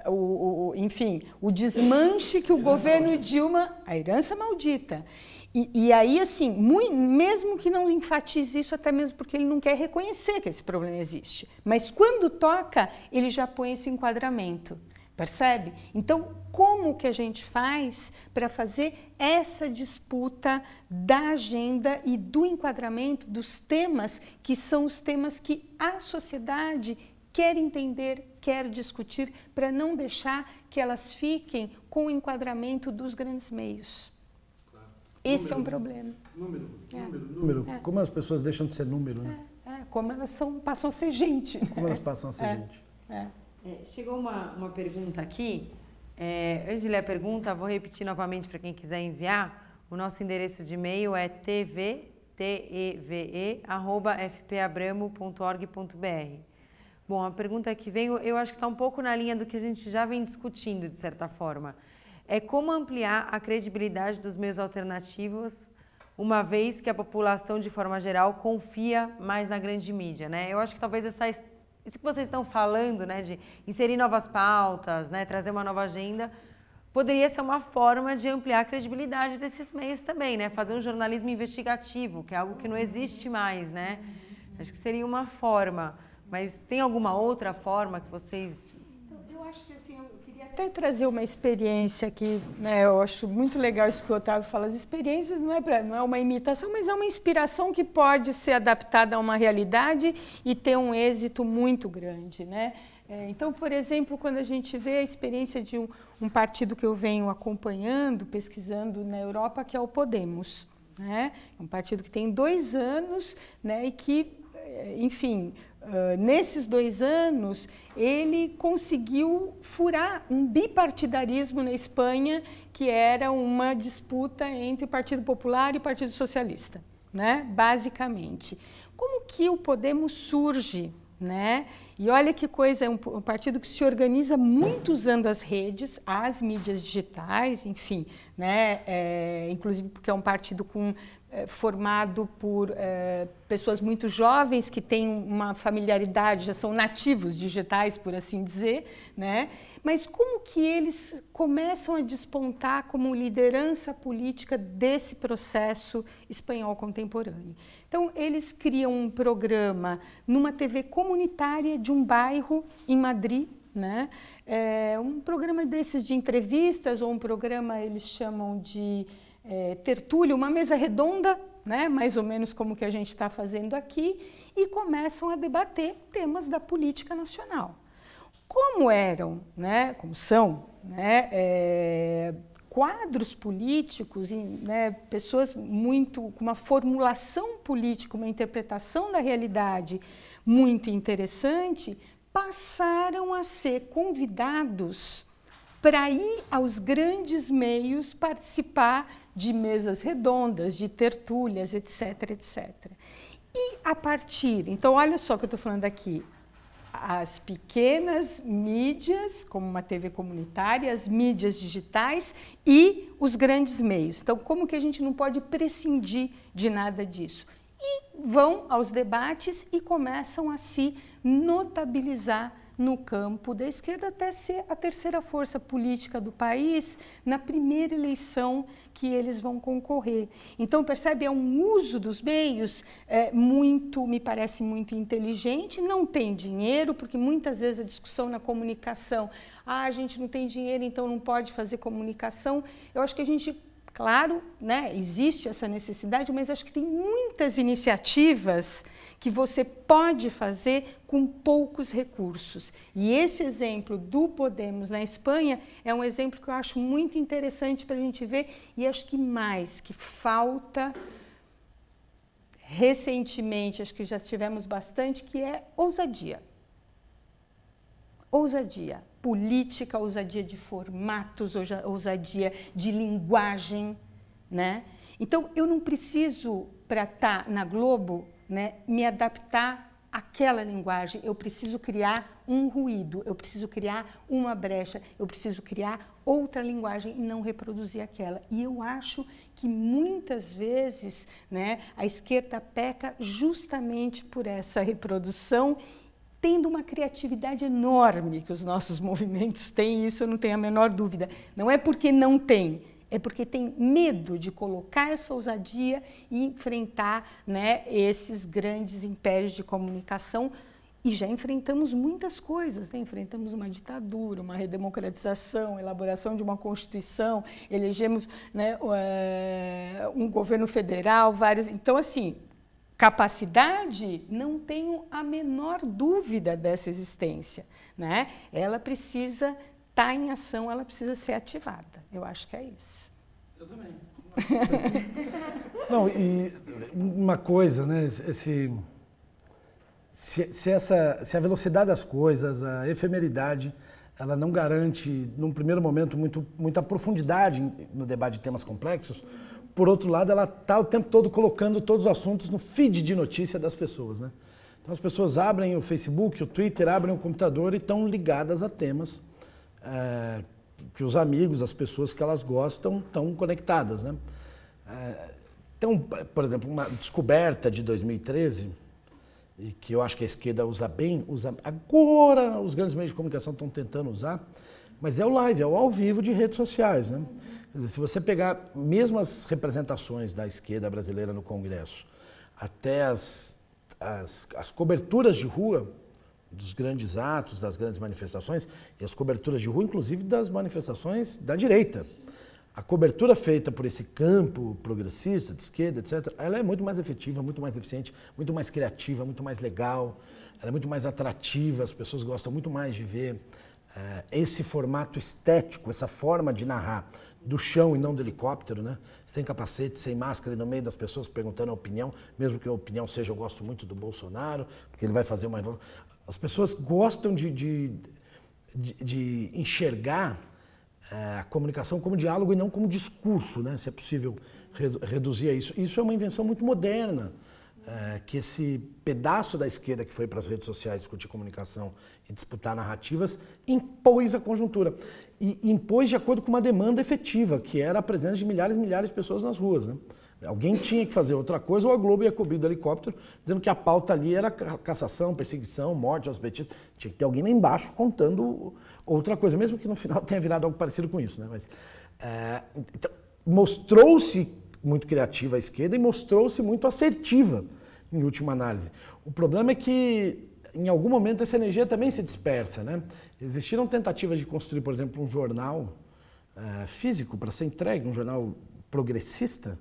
o, o enfim, o desmanche que o governo Dilma, a herança maldita, e, e aí, assim, muito, mesmo que não enfatize isso, até mesmo porque ele não quer reconhecer que esse problema existe. Mas quando toca, ele já põe esse enquadramento. Percebe? Então, como que a gente faz para fazer essa disputa da agenda e do enquadramento dos temas que são os temas que a sociedade quer entender, quer discutir, para não deixar que elas fiquem com o enquadramento dos grandes meios? Isso é um problema. Número, é. número, é. número. É. Como as pessoas deixam de ser número, né? É, é. como elas são, passam a ser gente. Como elas passam a ser é. gente. chegou uma, uma pergunta aqui. antes de ler a pergunta, vou repetir novamente para quem quiser enviar. O nosso endereço de e-mail é tvteve.fpabramo.org.br. Bom, a pergunta que vem eu acho que está um pouco na linha do que a gente já vem discutindo, de certa forma é como ampliar a credibilidade dos meios alternativos, uma vez que a população, de forma geral, confia mais na grande mídia, né? Eu acho que talvez essa, isso que vocês estão falando, né, de inserir novas pautas, né, trazer uma nova agenda, poderia ser uma forma de ampliar a credibilidade desses meios também, né? Fazer um jornalismo investigativo, que é algo que não existe mais, né? Acho que seria uma forma. Mas tem alguma outra forma que vocês. Então, eu acho que até trazer uma experiência que né, eu acho muito legal isso que o Otávio fala. As experiências não é, pra, não é uma imitação, mas é uma inspiração que pode ser adaptada a uma realidade e ter um êxito muito grande. Né? É, então, por exemplo, quando a gente vê a experiência de um, um partido que eu venho acompanhando, pesquisando na Europa, que é o Podemos. Né? É um partido que tem dois anos né, e que, é, enfim, ah, nesses dois anos, ele conseguiu furar um bipartidarismo na Espanha, que era uma disputa entre Partido Popular e Partido Socialista, né? basicamente. Como que o Podemos surge? Né? E olha que coisa, é um, partido que se organiza muito usando as redes, as mídias digitais, enfim, né? É, inclusive porque é um partido com é, formado por é, pessoas muito jovens que têm uma familiaridade, já são nativos digitais, por assim dizer, né? Mas como que eles começam a despontar como liderança política desse processo espanhol contemporâneo? Então, eles criam um programa numa TV comunitária de de um bairro em Madrid, né? É um programa desses de entrevistas ou um programa eles chamam de é, tertúlio, uma mesa redonda, né? Mais ou menos como que a gente está fazendo aqui, e começam a debater temas da política nacional. Como eram, né? Como são, né? É, quadros políticos e né, pessoas muito com uma formulação política, uma interpretação da realidade muito interessante, passaram a ser convidados para ir aos grandes meios participar de mesas redondas, de tertúlias, etc, etc. E a partir, então olha só o que eu estou falando aqui, as pequenas mídias, como uma TV comunitária, as mídias digitais e os grandes meios. Então, como que a gente não pode prescindir de nada disso? E vão aos debates e começam a se notabilizar no campo da esquerda até ser a terceira força política do país na primeira eleição que eles vão concorrer. Então, percebe, é um uso dos meios é, muito, me parece muito inteligente, não tem dinheiro, porque muitas vezes a discussão na comunicação, ah, a gente não tem dinheiro, então não pode fazer comunicação. Eu acho que a gente Claro, né, existe essa necessidade, mas acho que tem muitas iniciativas que você pode fazer com poucos recursos. E esse exemplo do Podemos na Espanha é um exemplo que eu acho muito interessante para a gente ver e acho que mais que falta recentemente, acho que já tivemos bastante, que é ousadia. Ousadia política, ousadia de formatos, ousadia de linguagem, né? Então eu não preciso para estar tá na Globo, né, me adaptar àquela linguagem. Eu preciso criar um ruído, eu preciso criar uma brecha, eu preciso criar outra linguagem e não reproduzir aquela. E eu acho que muitas vezes, né, a esquerda peca justamente por essa reprodução tendo uma criatividade enorme que os nossos (laughs) movimentos têm, isso eu não tenho a menor dúvida. Não é porque não tem, é porque tem medo de colocar essa ousadia e enfrentar né, esses grandes impérios de comunicação. E já enfrentamos muitas coisas, né? enfrentamos uma ditadura, uma redemocratização, elaboração de uma constituição, elegemos né, eh, um governo federal, várias. Então, assim, capacidade, não tenho a menor dúvida dessa existência. Né? Ela precisa estar tá em ação, ela precisa ser ativada. Eu acho que é isso. Eu também. (laughs) não, e uma coisa, né? se, se, essa, se a velocidade das coisas, a efemeridade, ela não garante, num primeiro momento, muito, muita profundidade no debate de temas complexos, por outro lado, ela está o tempo todo colocando todos os assuntos no feed de notícia das pessoas, né? Então as pessoas abrem o Facebook, o Twitter, abrem o computador e estão ligadas a temas é, que os amigos, as pessoas que elas gostam, estão conectadas, né? É, então, por exemplo, uma descoberta de 2013 e que eu acho que a esquerda usa bem, usa agora os grandes meios de comunicação estão tentando usar, mas é o live, é o ao vivo de redes sociais, né? Se você pegar mesmo as representações da esquerda brasileira no Congresso, até as, as, as coberturas de rua dos grandes atos, das grandes manifestações, e as coberturas de rua, inclusive das manifestações da direita. A cobertura feita por esse campo progressista, de esquerda, etc., ela é muito mais efetiva, muito mais eficiente, muito mais criativa, muito mais legal, ela é muito mais atrativa, as pessoas gostam muito mais de ver é, esse formato estético, essa forma de narrar do chão e não do helicóptero, né? Sem capacete, sem máscara, e no meio das pessoas perguntando a opinião, mesmo que a opinião seja eu gosto muito do Bolsonaro, porque ele vai fazer uma As pessoas gostam de, de, de, de enxergar eh, a comunicação como diálogo e não como discurso, né? Se é possível reduzir a isso. Isso é uma invenção muito moderna. É, que esse pedaço da esquerda que foi para as redes sociais discutir comunicação e disputar narrativas impôs a conjuntura e impôs de acordo com uma demanda efetiva, que era a presença de milhares e milhares de pessoas nas ruas. Né? Alguém tinha que fazer outra coisa, ou a Globo ia cobrir do helicóptero, dizendo que a pauta ali era cassação, perseguição, morte aos petistas. Tinha que ter alguém lá embaixo contando outra coisa, mesmo que no final (laughs) tenha virado algo parecido com isso. Né? Mas é, então, mostrou-se muito criativa a esquerda e mostrou-se muito assertiva, em última análise. O problema é que em algum momento essa energia também se dispersa, né? Existiram tentativas de construir, por exemplo, um jornal uh, físico para ser entregue, um jornal progressista,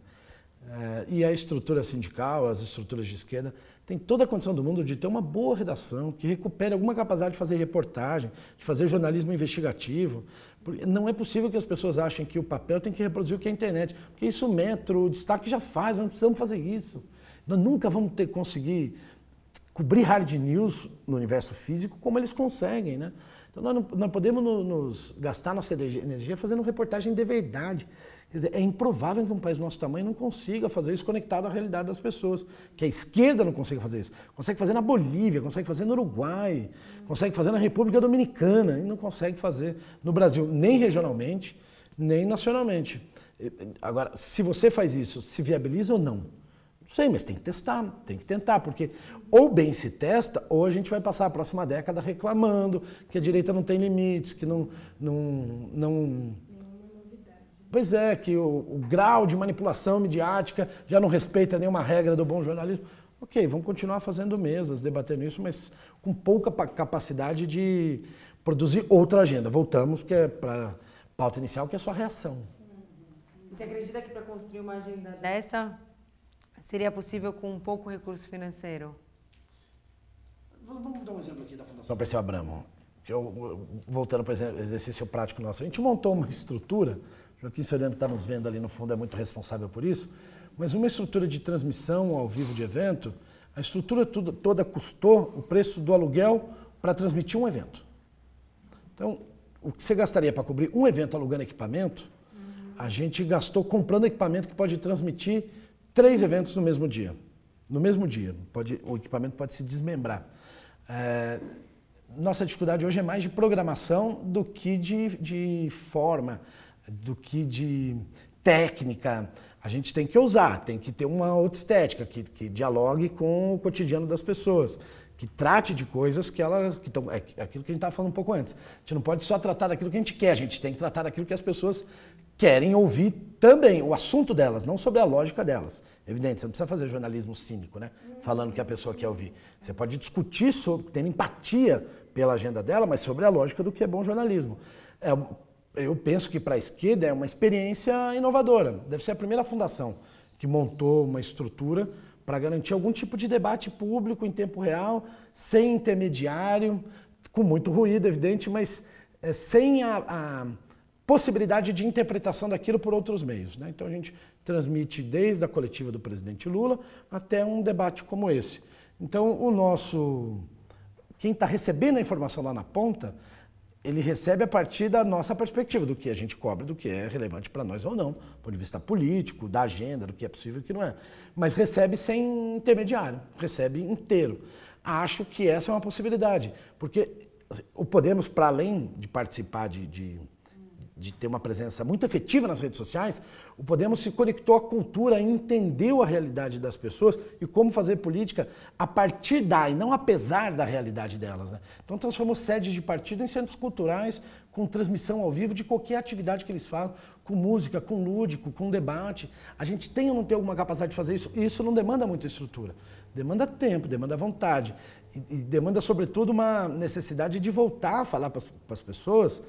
uh, e a estrutura sindical, as estruturas de esquerda, tem toda a condição do mundo de ter uma boa redação, que recupere alguma capacidade de fazer reportagem, de fazer jornalismo investigativo. Não é possível que as pessoas achem que o papel tem que reproduzir o que é a internet, porque isso o Metro, o Destaque já faz, nós precisamos fazer isso. Nós nunca vamos ter conseguir cobrir hard news no universo físico como eles conseguem, né? Então nós não, podemos nos, nos gastar nossa energia fazendo reportagem de verdade. Quer dizer, é improvável que um país do nosso tamanho não consiga fazer isso conectado à realidade das pessoas. Que a esquerda não consiga fazer isso. Consegue fazer na Bolívia, consegue fazer no Uruguai, consegue fazer na República Dominicana e não consegue fazer no Brasil, nem regionalmente, nem nacionalmente. Agora, se você faz isso, se viabiliza ou não? sei, mas tem que testar, tem que tentar, porque ou bem se testa, ou a gente vai passar a próxima década reclamando que a direita não tem limites, que não. não, não... Pois é, que o, o grau de manipulação midiática já não respeita nenhuma regra do bom jornalismo. Ok, vamos continuar fazendo mesas, debatendo isso, mas com pouca capacidade de produzir outra agenda. Voltamos que é para pauta inicial, que é só reação. Você acredita que para construir uma agenda dessa seria possível com pouco recurso financeiro? Vamos dar um exemplo aqui da Fundação. Não, Perseu Abramo. Eu, voltando para o exercício prático nosso, a gente montou uma estrutura, Joaquim Soriano está nos vendo ali no fundo, é muito responsável por isso, mas uma estrutura de transmissão ao vivo de evento, a estrutura toda custou o preço do aluguel para transmitir um evento. Então, o que você gastaria para cobrir um evento alugando equipamento, a gente gastou comprando equipamento que pode transmitir três eventos no mesmo dia. No mesmo dia. Pode, o equipamento pode se desmembrar. É, nossa dificuldade hoje é mais de programação do que de, de forma, do que de técnica. A gente tem que usar, tem que ter uma outra estética que, que dialogue com o cotidiano das pessoas, que trate de coisas que elas. Que tão, é, é aquilo que a gente estava falando um pouco antes. A gente não pode só tratar daquilo que a gente quer, a gente tem que tratar daquilo que as pessoas querem ouvir também o assunto delas, não sobre a lógica delas. Evidente, você não precisa fazer jornalismo cínico, né? Falando que a pessoa quer ouvir. Você pode discutir sobre, tendo empatia pela agenda dela, mas sobre a lógica do que é bom jornalismo. É, eu penso que para a esquerda é uma experiência inovadora. Deve ser a primeira fundação que montou uma estrutura para garantir algum tipo de debate público em tempo real, sem intermediário, com muito ruído, evidente, mas é, sem a, a possibilidade de interpretação daquilo por outros meios. Né? Então a gente transmite desde a coletiva do presidente Lula até um debate como esse. Então o nosso. Quem está recebendo a informação lá na ponta, ele recebe a partir da nossa perspectiva, do que a gente cobre, do que é relevante para nós ou não, do ponto de vista político, da agenda, do que é possível e o que não é. Mas recebe sem intermediário, recebe inteiro. Acho que essa é uma possibilidade, porque o Podemos, para além de participar de, de de ter uma presença muito efetiva nas redes sociais, o Podemos se conectou à cultura, entendeu a realidade das pessoas e como fazer política a partir da e não apesar da realidade delas. Né? Então transformou sedes de partido em centros culturais com transmissão ao vivo de qualquer atividade que eles façam, com música, com lúdico, com debate. A gente tem ou não tem alguma capacidade de fazer isso? Isso não demanda muita estrutura. Demanda tempo, demanda vontade e, e demanda, sobretudo, uma necessidade de voltar a falar para as pessoas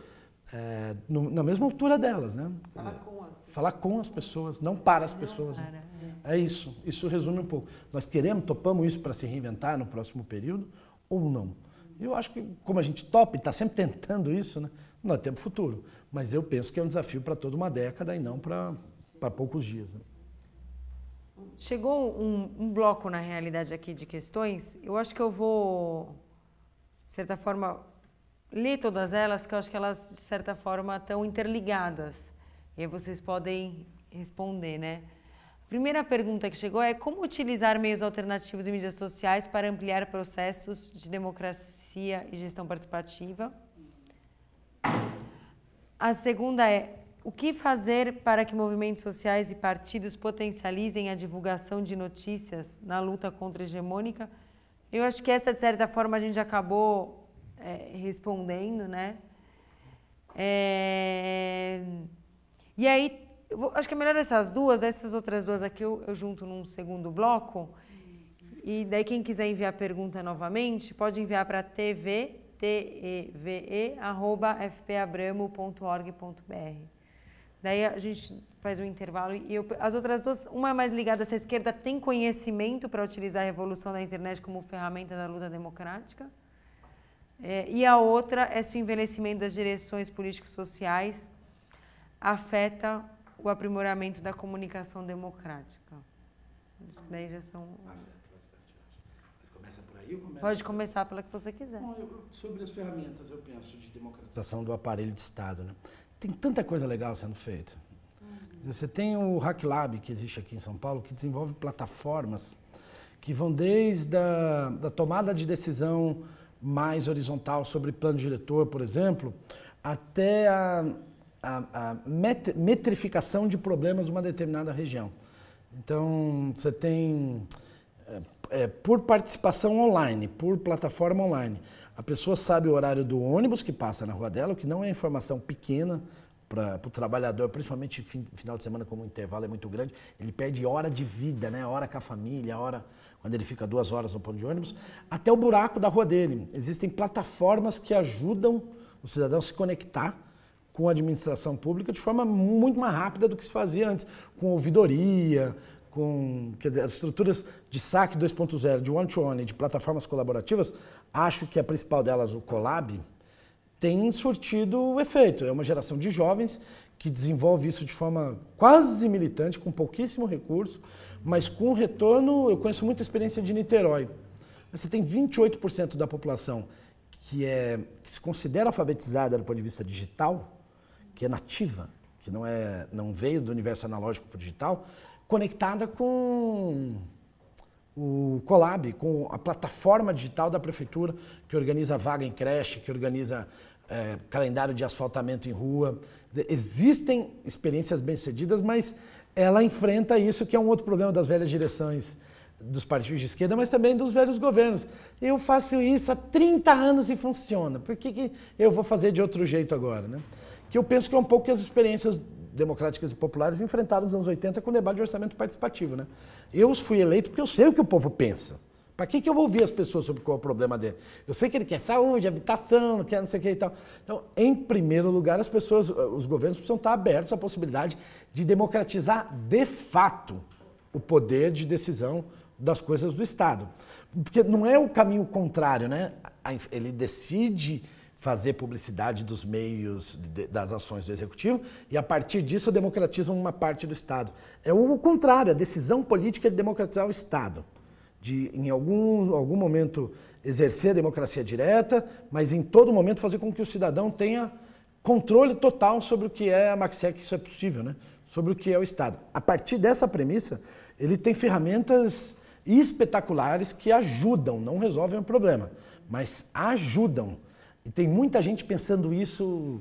é, no, na mesma altura delas, né? Falar com as, Falar com as pessoas, não para as pessoas. Né? Para. Né? É isso, isso resume um pouco. Nós queremos, topamos isso para se reinventar no próximo período ou não? Eu acho que, como a gente topa e está sempre (laughs) tentando isso, né? nós é temos futuro. Mas eu penso que é um desafio para toda uma década e não para poucos dias. Né? Chegou um, um bloco, na realidade, aqui de questões. Eu acho que eu vou, de certa forma, ler todas elas, que eu acho que elas, de certa forma, estão interligadas. E aí vocês podem responder, né? A primeira pergunta que chegou é como utilizar meios alternativos e mídias sociais para ampliar processos de democracia e gestão participativa? A segunda é o que fazer para que movimentos sociais e partidos potencializem a divulgação de notícias na luta contra a hegemônica? Eu acho que essa, de certa forma, a gente acabou é, respondendo, né? É... E aí, vou, acho que é melhor essas duas, essas outras duas aqui eu, eu junto num segundo bloco. E daí quem quiser enviar pergunta novamente, pode enviar para tv, teve, arroba fpabramo.org.br. Daí a gente faz um intervalo e eu, as outras duas, uma é mais ligada se a esquerda tem conhecimento para utilizar a revolução da internet como ferramenta da luta democrática é, e a outra é se o envelhecimento das direções políticos sociais afeta o aprimoramento da comunicação democrática. Daí já são. Começa por aí, começa Pode começar pela que você quiser. Bom, eu, sobre as ferramentas, eu penso, de democratização do aparelho de Estado. Né? Tem tanta coisa legal sendo feita. Uhum. Você tem o Hack Lab, que existe aqui em São Paulo, que desenvolve plataformas que vão desde a da tomada de decisão mais horizontal sobre plano diretor, por exemplo, até a, a, a metrificação de problemas de uma determinada região. Então, você tem, é, é, por participação online, por plataforma online, a pessoa sabe o horário do ônibus que passa na rua dela, o que não é informação pequena para o trabalhador, principalmente fim, final de semana, como o intervalo é muito grande, ele perde hora de vida, né? hora com a família, hora quando ele fica duas horas no ponto de ônibus, até o buraco da rua dele. Existem plataformas que ajudam o cidadão a se conectar com a administração pública de forma muito mais rápida do que se fazia antes, com ouvidoria, com dizer, as estruturas de saque 2.0, de one-to-one, -one, de plataformas colaborativas, acho que a principal delas, o Colab, tem surtido efeito. É uma geração de jovens que desenvolve isso de forma quase militante, com pouquíssimo recurso, mas com retorno, eu conheço muita experiência de Niterói. Você tem 28% da população que, é, que se considera alfabetizada do ponto de vista digital, que é nativa, que não, é, não veio do universo analógico para o digital, conectada com o Colab, com a plataforma digital da prefeitura, que organiza vaga em creche, que organiza é, calendário de asfaltamento em rua. Existem experiências bem-sucedidas, mas ela enfrenta isso que é um outro problema das velhas direções dos partidos de esquerda, mas também dos velhos governos. Eu faço isso há 30 anos e funciona. Por que, que eu vou fazer de outro jeito agora? Né? Que eu penso que é um pouco que as experiências democráticas e populares enfrentaram nos anos 80 com o debate de orçamento participativo. Né? Eu fui eleito porque eu sei o que o povo pensa. Para que, que eu vou ouvir as pessoas sobre qual é o problema dele? Eu sei que ele quer saúde, habitação, não quer não sei o que e tal. Então, em primeiro lugar, as pessoas, eh, os governos precisam estar abertos à possibilidade de democratizar de fato o poder de decisão das coisas do Estado. Porque não é o caminho contrário, né? Ele decide fazer publicidade dos meios, das ações do executivo, e a partir disso democratizam uma parte do Estado. É o contrário, a decisão política é de democratizar o Estado de em algum, algum momento exercer a democracia direta, mas em todo momento fazer com que o cidadão tenha controle total sobre o que é a Maxec, isso é possível, né? sobre o que é o Estado. A partir dessa premissa, ele tem ferramentas espetaculares que ajudam, não resolvem o problema, mas ajudam. E tem muita gente pensando isso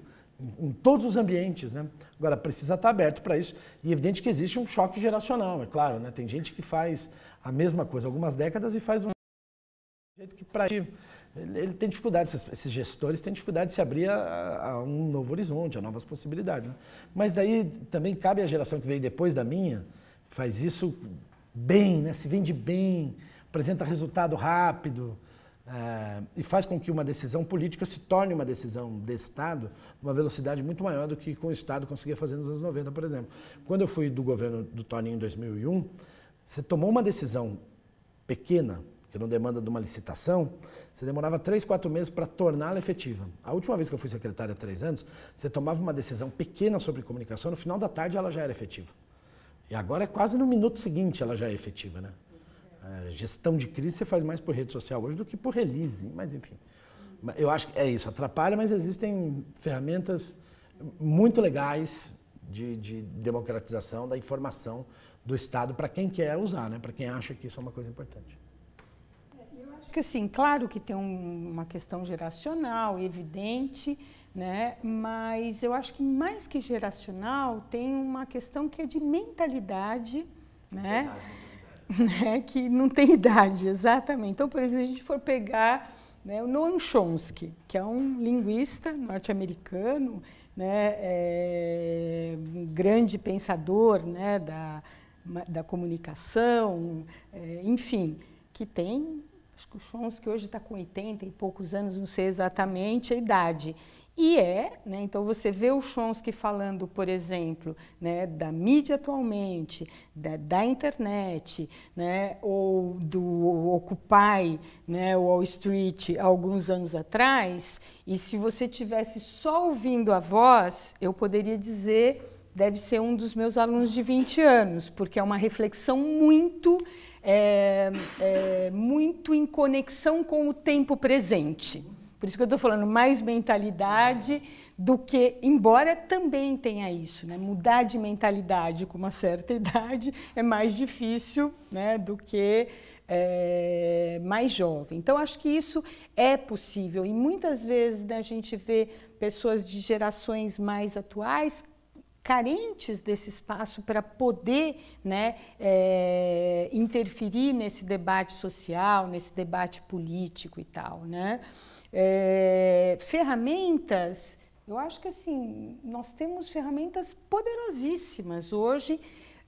em todos os ambientes, né? Agora precisa estar aberto para isso e é evidente que existe um choque geracional, é claro, né? Tem gente que faz a mesma coisa algumas décadas e faz de um jeito que para ele, ele tem dificuldade, esses, gestores têm dificuldade de se abrir a, a um novo horizonte, a novas possibilidades. Né? Mas daí também cabe à geração que veio depois da minha, faz isso bem, né? se vende bem, apresenta resultado rápido é, e faz com que uma decisão política se torne uma decisão de Estado uma velocidade muito maior do que com o Estado conseguia fazer nos anos 90, por exemplo. Quando eu fui do governo do Toninho em 2001, você tomou uma decisão pequena, que não demanda de uma licitação, você demorava três, quatro meses para torná-la efetiva. A última vez que eu fui secretária há três anos, você tomava uma decisão pequena sobre comunicação, no final da tarde ela já era efetiva. E agora é quase no minuto seguinte ela já é efetiva, né? A é, gestão de crise você faz mais por rede social hoje do que por release, mas enfim. Eu acho que é isso, atrapalha, mas existem ferramentas muito legais de, de democratização da informação do Estado para quem quer usar, né? para quem acha que isso é uma coisa importante. Eu acho que assim, claro que tem um, uma questão geracional, evidente, né? mas eu acho que mais que geracional tem uma questão que é de mentalidade, né? Mentalidade. (laughs) né? que não tem idade, exatamente. Então, por exemplo, se a gente for pegar né, o Noam Chomsky, que é um linguista norte-americano, né, é, um grande pensador né, da, da comunicação, é, enfim, que tem, acho que o Chons, que hoje está com 80 e poucos anos, não sei exatamente a idade. E é, né, então você vê o Chomsky falando, por exemplo, né, da mídia atualmente, da, da internet, né, ou do Occupy, né, Wall Street, alguns anos atrás, e se você tivesse só ouvindo a voz, eu poderia dizer deve ser um dos meus alunos de 20 anos, porque é uma reflexão muito, é, é, muito em conexão com o tempo presente. Por isso que eu estou falando mais mentalidade do que, embora também tenha isso, né? Mudar de mentalidade com uma certa idade é mais difícil né, do que é, mais jovem. Então, acho que isso é possível. E muitas vezes né, a gente vê pessoas de gerações mais atuais carentes desse espaço para poder né, é, interferir nesse debate social, nesse debate político e tal. Né? É, ferramentas, eu acho que assim, nós temos ferramentas poderosíssimas hoje,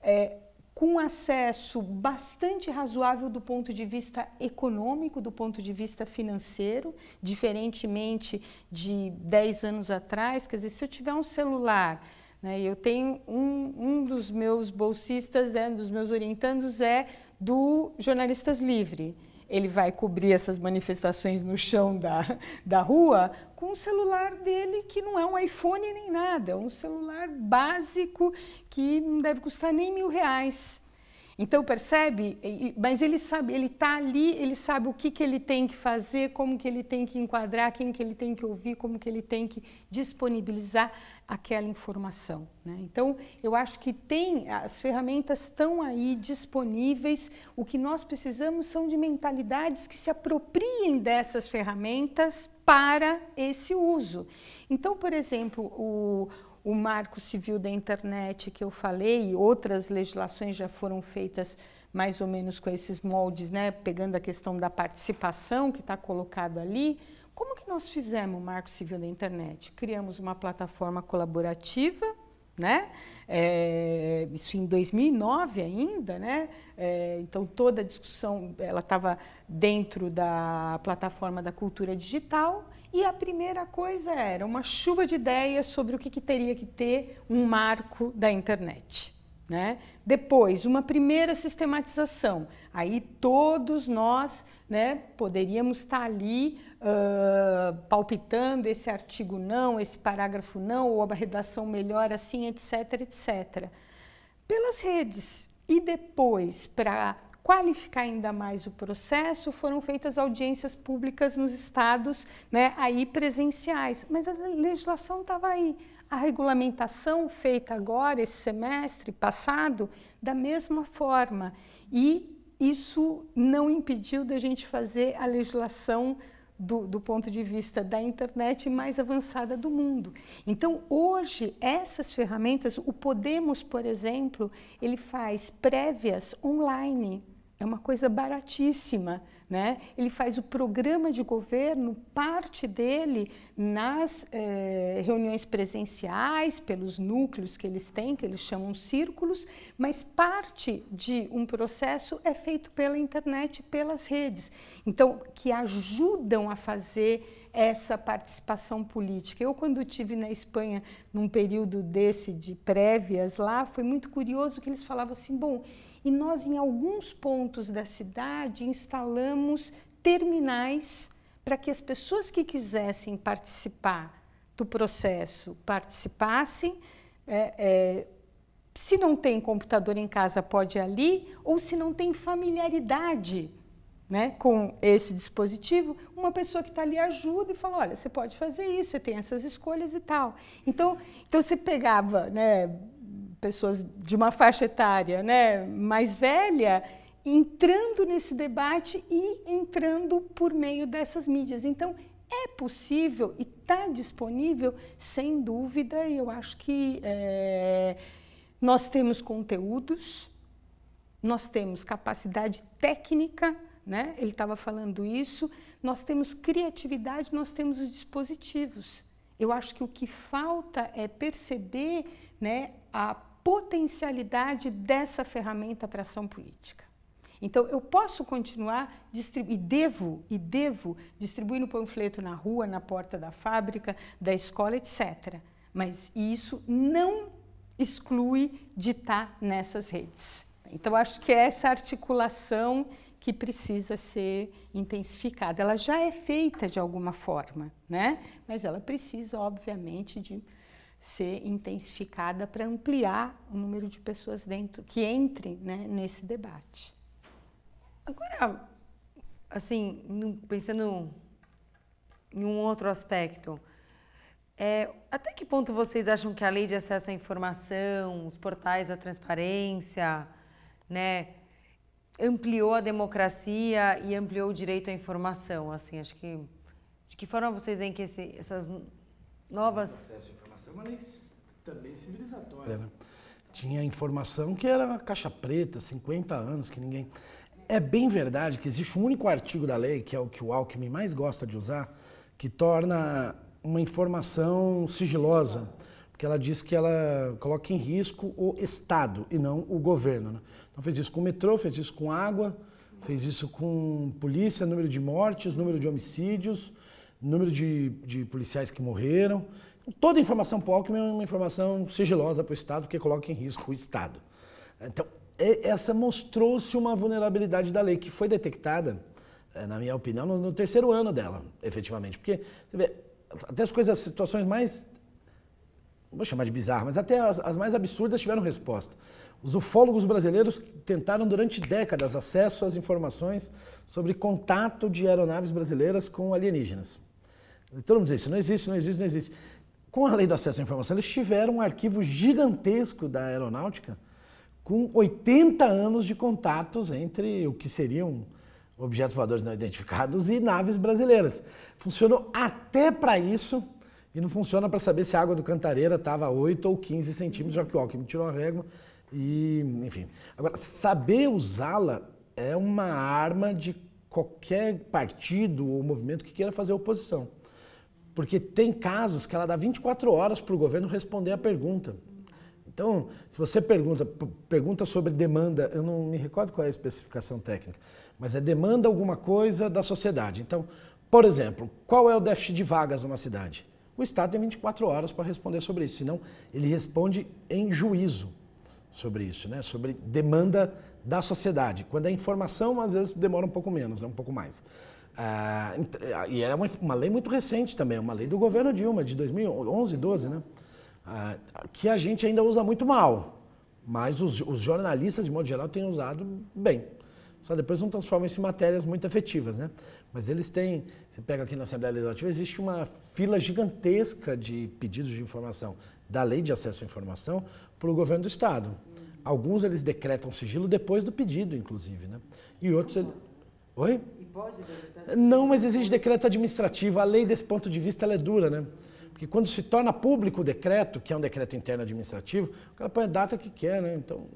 é, com acesso bastante razoável do ponto de vista econômico, do ponto de vista financeiro, diferentemente de 10 anos atrás, quer dizer, se eu tiver um celular né? Eu tenho um, um dos meus bolsistas, né, um dos meus orientandos é do Jornalistas Livre. Ele vai cobrir essas manifestações no chão da, da rua com um celular dele que não é um iPhone nem nada, é um celular básico que não deve custar nem mil reais. Então percebe, mas ele sabe, ele está ali, ele sabe o que, que ele tem que fazer, como que ele tem que enquadrar, quem que ele tem que ouvir, como que ele tem que disponibilizar aquela informação. Né? Então eu acho que tem as ferramentas estão aí disponíveis. O que nós precisamos são de mentalidades que se apropriem dessas ferramentas para esse uso. Então, por exemplo, o o Marco Civil da Internet que eu falei, outras legislações já foram feitas mais ou menos com esses moldes, né? Pegando a questão da participação que está colocado ali. Como que nós fizemos o Marco Civil da Internet? Criamos uma plataforma colaborativa né? É, isso em 2009 ainda, né? É, então toda a discussão ela estava dentro da plataforma da cultura digital e a primeira coisa era uma chuva de ideias sobre o que, que teria que ter um marco da internet. Né? Depois, uma primeira sistematização. Aí todos nós né, poderíamos estar ali uh, palpitando esse artigo não, esse parágrafo não, ou a redação melhor assim, etc, etc. Pelas redes. E depois, para qualificar ainda mais o processo, foram feitas audiências públicas nos estados, né, aí presenciais. Mas a legislação estava aí. A regulamentação feita agora, esse semestre passado, da mesma forma. E isso não impediu da gente fazer a legislação do, do, ponto de vista da internet mais avançada do mundo. Então, hoje, essas ferramentas, o Podemos, por exemplo, ele faz prévias online. É uma coisa baratíssima né? Ele faz o programa de governo, parte dele nas eh, reuniões presenciais, pelos núcleos que eles têm, que eles chamam círculos, mas parte de um processo é feito pela internet, pelas redes, então que ajudam a fazer essa participação política. Eu, quando tive na Espanha, num período desse de prévias lá, foi muito curioso que eles falavam assim, bom, e nós, em alguns pontos da cidade, instalamos terminais para que as pessoas que quisessem participar do processo participassem. É, é, se não tem computador em casa, pode ir ali, ou se não tem familiaridade né, com esse dispositivo, uma pessoa que está ali ajuda e fala: olha, você pode fazer isso, você tem essas escolhas e tal. Então, então você pegava né, pessoas de uma faixa etária né, mais velha entrando nesse debate e entrando por meio dessas mídias. Então, é possível e está disponível, sem dúvida, e eu acho que é, nós temos conteúdos, nós temos capacidade técnica, né? ele estava falando isso, nós temos criatividade, nós temos os dispositivos. Eu acho que o que falta é perceber né, a potencialidade dessa ferramenta para ação política. Então, eu posso continuar e devo, e devo distribuir no panfleto na rua, na porta da fábrica, da escola, etc. Mas isso não exclui de estar nessas redes. Então, acho que é essa articulação que precisa ser intensificada. Ela já é feita de alguma forma, né? mas ela precisa, obviamente, de ser intensificada para ampliar o número de pessoas dentro que entrem né, nesse debate. Agora, assim, pensando em um outro aspecto, é, até que ponto vocês acham que a lei de acesso à informação, os portais da transparência, né, ampliou a democracia e ampliou o direito à informação? Assim, acho que de que forma vocês veem que esse, essas novas uma lei também civilizatória. Era. É, né? Tinha informação que era caixa preta, 50 anos, que ninguém. É bem verdade que existe um único artigo da lei, que é o que o Alckmin mais gosta de usar, que torna uma informação sigilosa, porque ela diz que ela coloca em risco o Estado e não o governo. Né? Então fez isso com o metrô, fez isso com água, fez isso com polícia, número de mortes, número de homicídios, número de, de policiais que morreram. Toda informação para é uma informação sigilosa para o Estado, porque coloca em risco o Estado. Então, essa mostrou-se uma vulnerabilidade da lei, que foi detectada, é, na minha opinião, no, terceiro ano dela, efetivamente. Porque, vê, até as coisas, as situações mais, vou chamar de bizarras, mas até as, as mais absurdas tiveram resposta. Os ufólogos brasileiros tentaram durante décadas acesso às informações sobre contato de aeronaves brasileiras com alienígenas. Todo mundo diz isso não existe, não existe, não existe com a lei do acesso à informação, eles tiveram um arquivo gigantesco da aeronáutica com 80 anos de contatos entre o que seriam objetos voadores não identificados e naves brasileiras. Funcionou até para isso e não funciona para saber se a água do Cantareira estava 8 ou 15 centímetros, já que o Alckmin tirou a régua e, enfim. Agora, saber usá-la é uma arma de qualquer partido ou movimento que queira fazer oposição. Porque tem casos que ela dá 24 horas para o governo responder a pergunta. Então, se você pergunta, pergunta sobre demanda, eu não me recordo qual é a especificação técnica, mas é demanda alguma coisa da sociedade. Então, por exemplo, qual é o déficit de vagas numa cidade? O Estado tem 24 horas para responder sobre isso, senão ele responde em juízo sobre isso, né? sobre demanda da sociedade. Quando é informação, às vezes demora um pouco menos, é um pouco mais. Ah, ah, e é uma, uma, lei muito recente também, uma lei do governo Dilma, de 2011, 12, né? Ah, que a gente ainda usa muito mal, mas os, os, jornalistas, de modo geral, têm usado bem. Só depois não transformam isso em matérias muito efetivas, né? Mas eles têm, você pega aqui na Assembleia Legislativa, existe uma fila gigantesca de pedidos de informação da Lei de Acesso à Informação para o governo do Estado. Alguns eles decretam sigilo depois do pedido, inclusive, né? E outros... Ele... Oi? pode Não, mas exige decreto administrativo. A lei, desse ponto de vista, ela é dura, né? Porque quando se torna público o decreto, que é um decreto interno administrativo, o cara põe a data que quer, né? Então,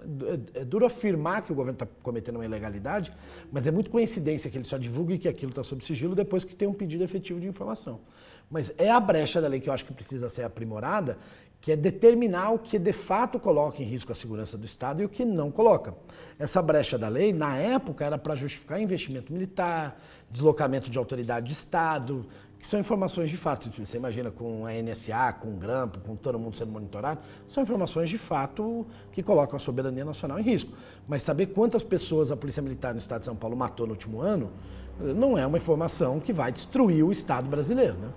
é, é duro afirmar que o governo está cometendo uma ilegalidade, mas é muito coincidência que ele só divulgue que aquilo está sob sigilo depois que tem um pedido efetivo de informação. Mas é a brecha da lei que eu acho que precisa ser aprimorada, que é determinar o que de fato coloca em risco a segurança do Estado e o que não coloca. Essa brecha da lei, na época, era para justificar investimento militar, deslocamento de autoridade de Estado, que são informações de fato. Você imagina com a NSA, com o Grampo, com todo mundo sendo monitorado, são informações de fato que colocam a soberania nacional em risco. Mas saber quantas pessoas a Polícia Militar no Estado de São Paulo matou no último ano eh, não é uma informação que vai destruir o Estado brasileiro, né?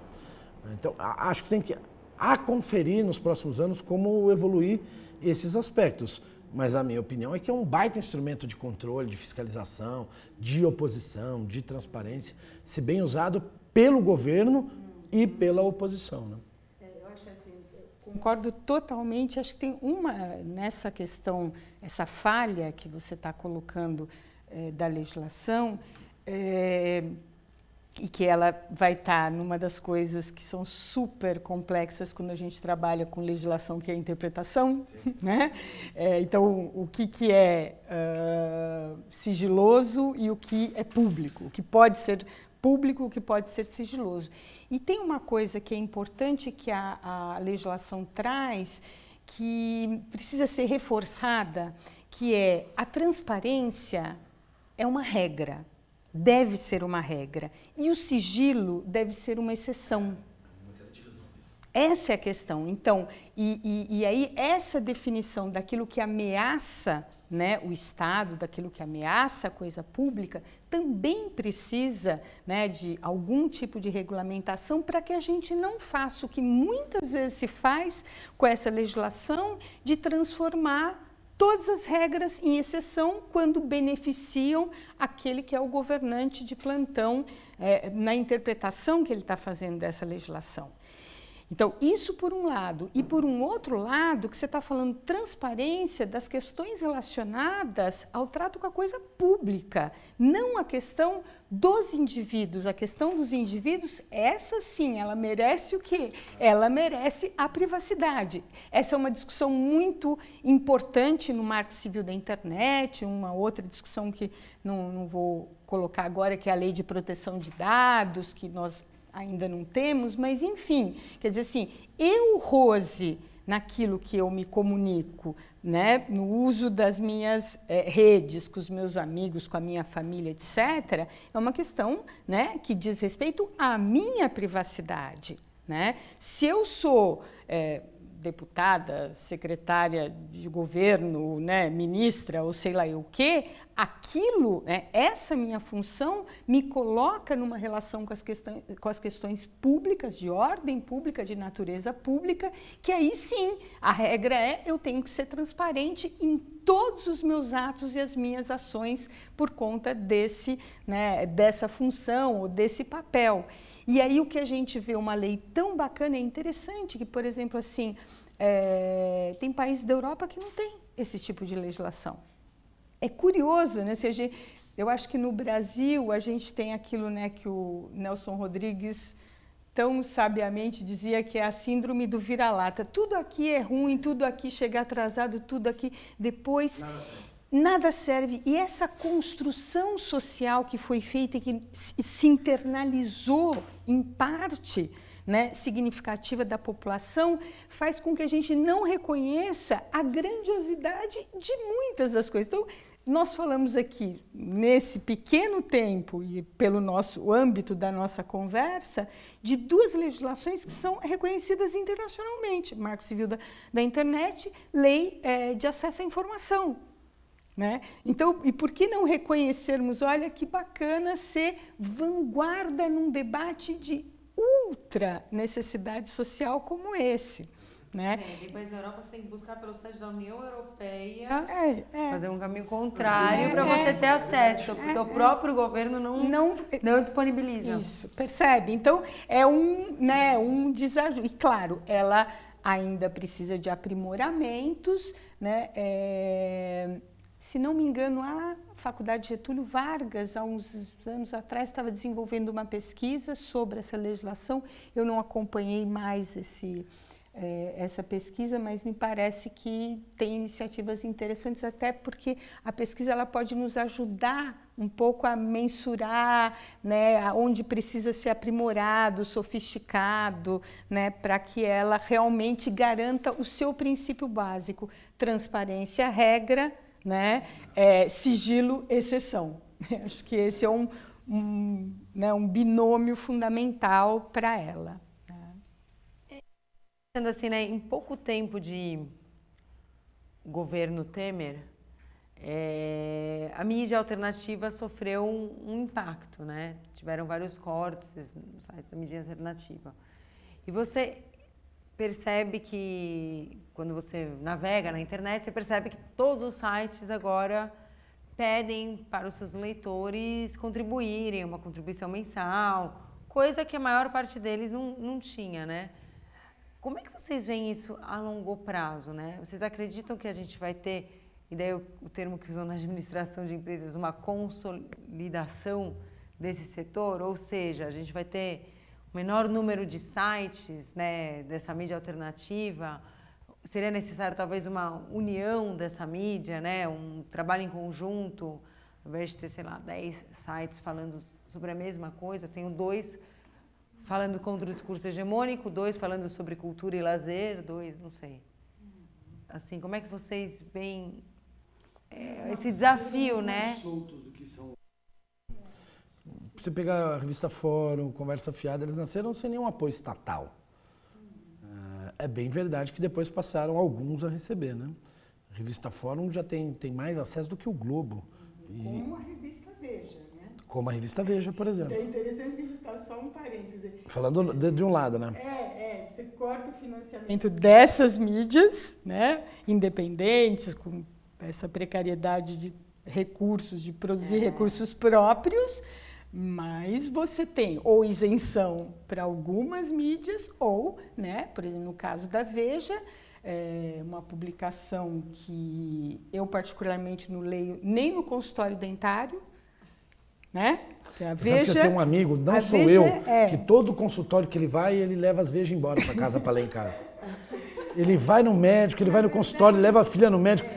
Então, acho que tem que a conferir nos próximos anos como evoluir esses aspectos. Mas a minha opinião é que é um baita instrumento de controle, de fiscalização, de oposição, de transparência, se bem usado pelo governo e pela oposição. Né? É, assim, concordo totalmente. Acho que tem uma nessa questão, essa falha que você está colocando é, da legislação. É, e que ela vai estar tá numa das coisas que são super complexas quando a gente trabalha com legislação, que é a interpretação. Né? É, então, o que, que é uh, sigiloso e o que é público, o que pode ser público, o que pode ser sigiloso. E tem uma coisa que é importante que a, a legislação traz, que precisa ser reforçada, que é a transparência é uma regra deve ser uma regra e o sigilo deve ser uma exceção. Essa é a questão. Então, e, e, e, aí essa definição daquilo que ameaça né, o Estado, daquilo que ameaça a coisa pública, também precisa né, de algum tipo de regulamentação para que a gente não faça o que muitas vezes se faz com essa legislação de transformar todas as regras, em exceção, quando beneficiam aquele que é o governante de plantão é, na interpretação que ele está fazendo dessa legislação. Então, isso por um lado. E por um outro lado, que você está falando transparência das questões relacionadas ao trato com a coisa pública, não a questão dos indivíduos, a questão dos indivíduos, essa sim, ela merece o quê? Ela merece a privacidade. Essa é uma discussão muito importante no marco civil da internet, uma outra discussão que não, não vou colocar agora, que é a lei de proteção de dados, que nós ainda não temos, mas enfim, quer dizer assim, eu, Rose, naquilo que eu me comunico, né, no uso das minhas eh, redes, com os meus amigos, com a minha família, etc., é uma questão né, que diz respeito à minha privacidade. Né? Se eu sou eh, deputada, secretária de governo, né, ministra ou sei lá o quê, aquilo, né, essa minha função, me coloca numa relação com as, questões, com as questões públicas, de ordem pública, de natureza pública, que aí sim, a regra é eu tenho que ser transparente em todos os meus atos e as minhas ações por conta desse, né, dessa função ou desse papel. E aí o que a gente vê uma lei tão bacana é interessante que, por exemplo, assim, é, tem países da Europa que não tem esse tipo de legislação é curioso, né? gente, eu acho que no Brasil a gente tem aquilo, né, que o Nelson Rodrigues tão sabiamente dizia que é a síndrome do vira-lata. Tudo aqui é ruim, tudo aqui chega atrasado, tudo aqui depois nada serve. nada serve. E essa construção social que foi feita e que se internalizou em parte, né, significativa da população faz com que a gente não reconheça a grandiosidade de muitas das coisas. Então, nós falamos aqui, nesse pequeno tempo e pelo nosso âmbito da nossa conversa, de duas legislações que são reconhecidas internacionalmente: Marco Civil da, da Internet, Lei é, de Acesso à Informação. Né? Então, e por que não reconhecermos? Olha que bacana ser vanguarda num debate de ultra necessidade social como esse. Né? É, depois da Europa você tem que buscar pelo site da União Europeia, é, é. fazer um caminho contrário é. para você ter acesso, porque é, o é. próprio governo não, não, não disponibiliza. Isso, percebe? Então é um, né, um desajuste. E claro, ela ainda precisa de aprimoramentos, né? se não me engano, a Faculdade Getúlio Vargas, há uns anos atrás, estava desenvolvendo uma pesquisa sobre essa legislação. Eu não acompanhei mais esse, é, essa pesquisa, mas me parece que tem iniciativas interessantes, até porque a pesquisa ela pode nos ajudar um pouco a mensurar né, onde precisa ser aprimorado, sofisticado, né, para que ela realmente garanta o seu princípio básico: transparência, regra, né, é, sigilo, exceção. (laughs) Acho que esse é um, um, né, um binômio fundamental para ela. Sendo assim, né, em pouco tempo de governo Temer, é, a mídia alternativa sofreu um, um, impacto, né? Tiveram vários cortes nos sites da mídia alternativa. E você percebe que, quando você navega na internet, você percebe que todos os sites agora pedem para os seus leitores contribuírem, uma contribuição mensal, coisa que a maior parte deles não, não tinha, né? Como é que vocês veem isso a longo prazo, né? Vocês acreditam que a gente vai ter, e daí o, termo que usam na administração de empresas, uma consolidação desse setor? Ou seja, a gente vai ter o menor número de sites né, dessa mídia alternativa? Seria necessário talvez uma união dessa mídia, né? Um trabalho em conjunto? Ao invés de ter, sei lá, 10 sites falando sobre a mesma coisa, eu tenho dois falando contra o discurso hegemônico, dois falando sobre cultura e lazer, dois, não sei. Assim, como é que vocês veem é, esse desafio, né? soltos do que são. Você pegar a revista Fórum, Conversa Fiada, eles nasceram sem nenhum apoio estatal. Ah, é bem verdade que depois passaram alguns a receber, né? A revista Fórum já tem, tem mais acesso do que o Globo. Uhum. Como a revista Veja. Como a revista Veja, por exemplo. Então, é interessante que a gente está só um parênteses. Falando de, de, um lado, né? É, é, você corta o financiamento dessas mídias, né, independentes, com essa precariedade de recursos, de produzir é. recursos próprios, mas você tem ou isenção para algumas mídias, ou, né, por exemplo, no caso da Veja, é uma publicação que eu particularmente não leio nem no consultório dentário, né? Veja, que eu um amigo, não sou Veja eu, é... que todo consultório que ele vai, ele leva as vejas embora para casa para lá em casa. Ele vai no médico, ele vai no consultório, leva a filha no médico.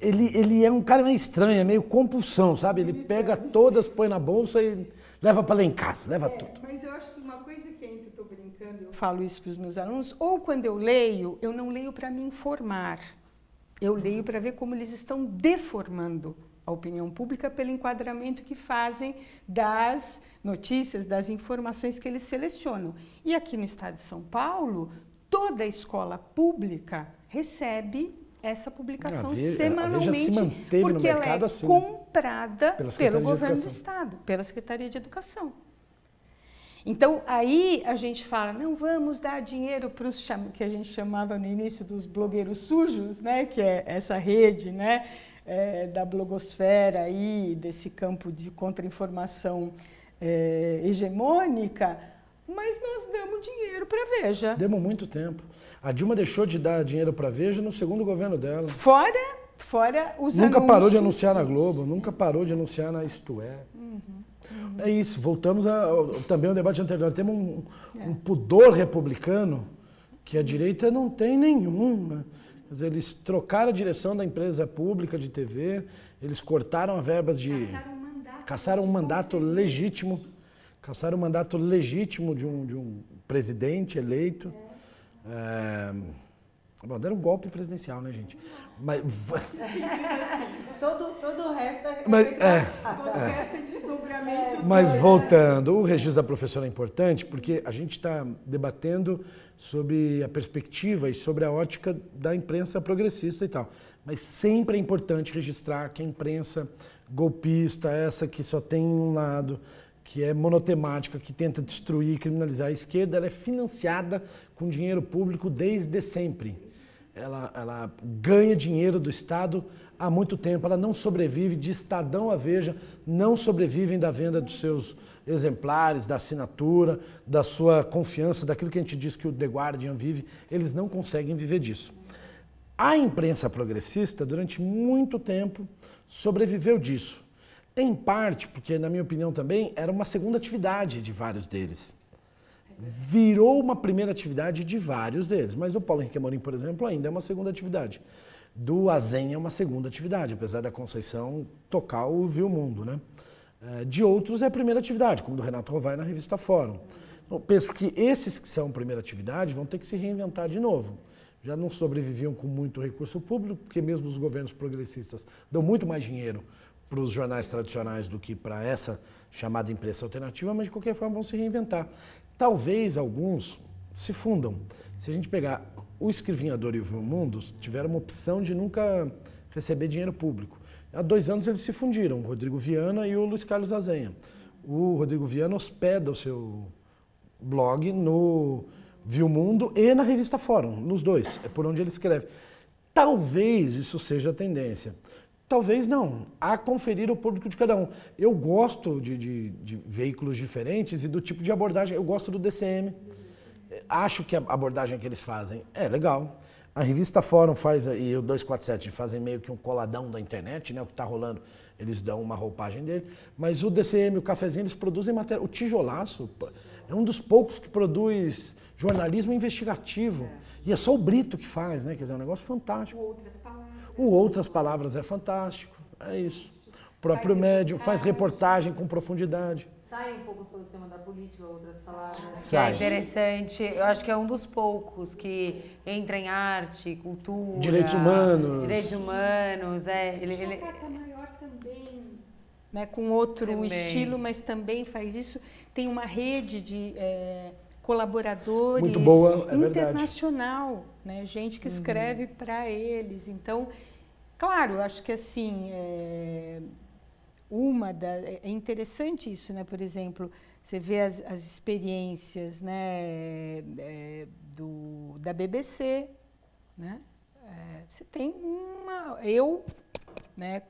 Ele, ele é um cara meio estranho, é meio compulsão, sabe? Ele pega todas, põe na bolsa e leva para lá em casa, leva é, tudo. Mas eu acho que uma coisa que ainda é estou brincando, eu falo isso para os meus alunos, ou quando eu leio, eu não leio para me informar. Eu leio para ver como eles estão deformando a opinião pública pelo enquadramento que fazem das notícias, das informações que eles selecionam. E aqui no estado de São Paulo, toda a escola pública recebe essa publicação Veja, semanalmente, se porque ela é assim, né? comprada pelo governo do estado, pela Secretaria de Educação. Então, aí a gente fala, não vamos dar dinheiro para os que a gente chamava no início dos blogueiros sujos, né, que é essa rede, né, é, da blogosfera aí, desse campo de contra-informação é, hegemônica, mas nós damos dinheiro para a Veja. Demos muito tempo. A Dilma deixou de dar dinheiro para a Veja no segundo governo dela. Fora, fora os Nunca anúncios. parou de anunciar na Globo, nunca parou de anunciar na Isto É. Uhum, uhum. É isso, voltamos a, também ao debate anterior. Temos um, é. um pudor republicano que a direita não tem nenhum. Né? eles trocaram a direção da empresa pública de TV, eles cortaram a verbas de. Caçaram um mandato, legítimo. Caçaram um mandato legítimo de um, de um presidente eleito. É. É... Tá bom, deram um golpe presidencial, né, gente? Mas. (laughs) todo, todo o resto é. Mas, é, ah, tá. é, todo o resto é desdobramento. É. Mas voltando, o registro da professora é importante porque a gente está debatendo sobre a perspectiva e sobre a ótica da imprensa progressista e tal. Mas sempre é importante registrar que a imprensa golpista, essa que só tem um lado, que é monotemática, que tenta destruir e criminalizar a esquerda, ela é financiada com dinheiro público desde sempre ela, ela ganha dinheiro do Estado há muito tempo, ela não sobrevive, de Estadão a Veja, não sobrevivem da venda dos seus exemplares, da assinatura, da sua confiança, daquilo que a gente diz que o The Guardian vive, eles não conseguem viver disso. A imprensa progressista, durante muito tempo, sobreviveu disso. Em parte, porque, na minha opinião também, era uma segunda atividade de vários deles virou uma primeira atividade de vários deles. Mas do Paulo Henrique Amorim, por exemplo, ainda é uma segunda atividade. Do Azen é uma segunda atividade, apesar da Conceição tocar o Viu Mundo, né? Eh, de outros é a primeira atividade, como do Renato Rovai na revista Fórum. Então, penso que esses que são primeira atividade vão ter que se reinventar de novo. Já não sobreviviam com muito recurso público, porque mesmo os governos progressistas dão muito mais dinheiro para os jornais tradicionais do que para essa chamada imprensa alternativa, mas de qualquer forma vão se reinventar. Talvez alguns se fundam. Se a gente pegar o Escrivinhador e o Mundo, tiveram uma opção de nunca receber dinheiro público. Há dois anos eles se fundiram, o Rodrigo Viana e o Luiz Carlos Azenha. O Rodrigo Viana hospeda o seu blog no Viu Mundo e na revista Fórum, nos dois, é por onde ele escreve. Talvez isso seja a tendência. Talvez não. A conferir o público de cada um. Eu gosto de, de, de, veículos diferentes e do tipo de abordagem. Eu gosto do DCM. Acho que a abordagem que eles fazem é legal. A revista Fórum faz, e o 247 fazem meio que um coladão da internet, né? O que está rolando, eles dão uma roupagem dele. Mas o DCM, o cafezinho, eles produzem matéria. O tijolaço é um dos poucos que produz jornalismo investigativo. É. E é só o Brito que faz, né? Quer dizer, é um negócio fantástico. Outras o Outras Palavras é fantástico, é isso. O próprio médio médium faz ah, é. reportagem com profundidade. Sai um pouco sobre o tema da política, outras palavras. Sai. É interessante. Eu acho que é um dos poucos que entra em arte, cultura. Direitos humanos. Direitos humanos, é. Ele, ele... maior também. Né, com outro também. estilo, mas também faz isso. Tem uma rede de é, colaboradores Muito boa, é internacional. Verdade né? Gente que uhum. escreve uhum. para eles. Então, claro, acho que assim é uma da, é, é interessante isso, né? Por exemplo, você vê as, as experiências, né? É, do da BBC, né? É, você tem uma eu, né?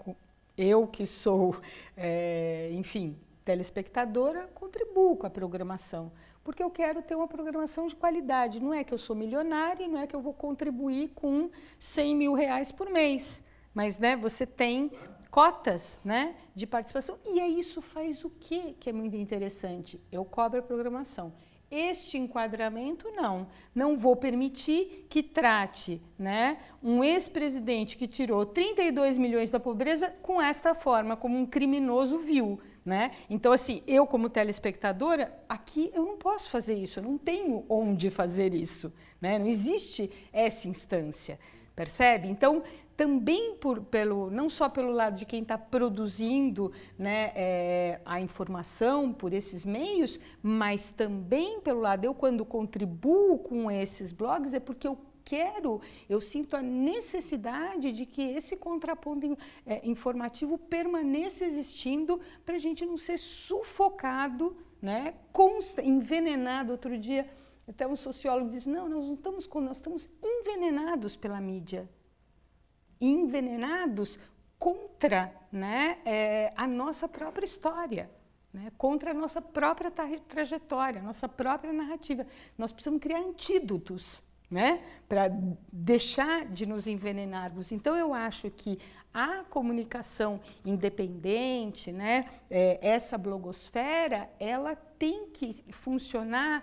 eu que sou, é, enfim, telespectadora, contribuo com a programação porque eu quero ter uma programação de qualidade. Não é que eu sou milionário, não é que eu vou contribuir com 100 mil reais por mês, mas né, você tem cotas né, de participação. E aí é isso faz o quê que é muito interessante? Eu cobro a programação. Este enquadramento não, não vou permitir que trate né, um ex-presidente que tirou 32 milhões da pobreza com esta forma, como um criminoso vil. Né? Então, assim, eu como telespectadora, aqui eu não posso fazer isso, eu não tenho onde fazer isso, né? não existe essa instância, percebe? Então, também por, pelo, não só pelo lado de quem está produzindo né, é, a informação por esses meios, mas também pelo lado, eu quando contribuo com esses blogs é porque eu quero, eu sinto a necessidade de que esse contraponto é, informativo permaneça existindo para a gente não ser sufocado, né, consta, envenenado. Outro dia, até um sociólogo diz: não, nós não estamos, nós estamos envenenados pela mídia. Envenenados contra né, é, a nossa própria história, né, contra a nossa própria trajetória, a nossa própria narrativa. Nós precisamos criar antídotos né? Para deixar de nos envenenarmos. Então eu acho que a comunicação independente, né? É, essa blogosfera, ela tem que funcionar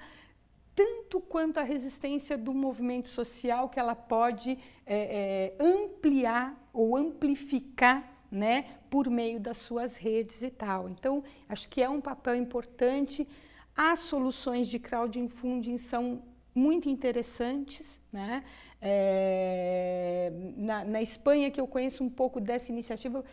tanto quanto a resistência do movimento social que ela pode é, é, ampliar ou amplificar né, por meio das suas redes e tal. Então, acho que é um papel importante. As soluções de crowdfunding são muito interessantes. Né? É, na, na, Espanha, que eu conheço um pouco dessa iniciativa,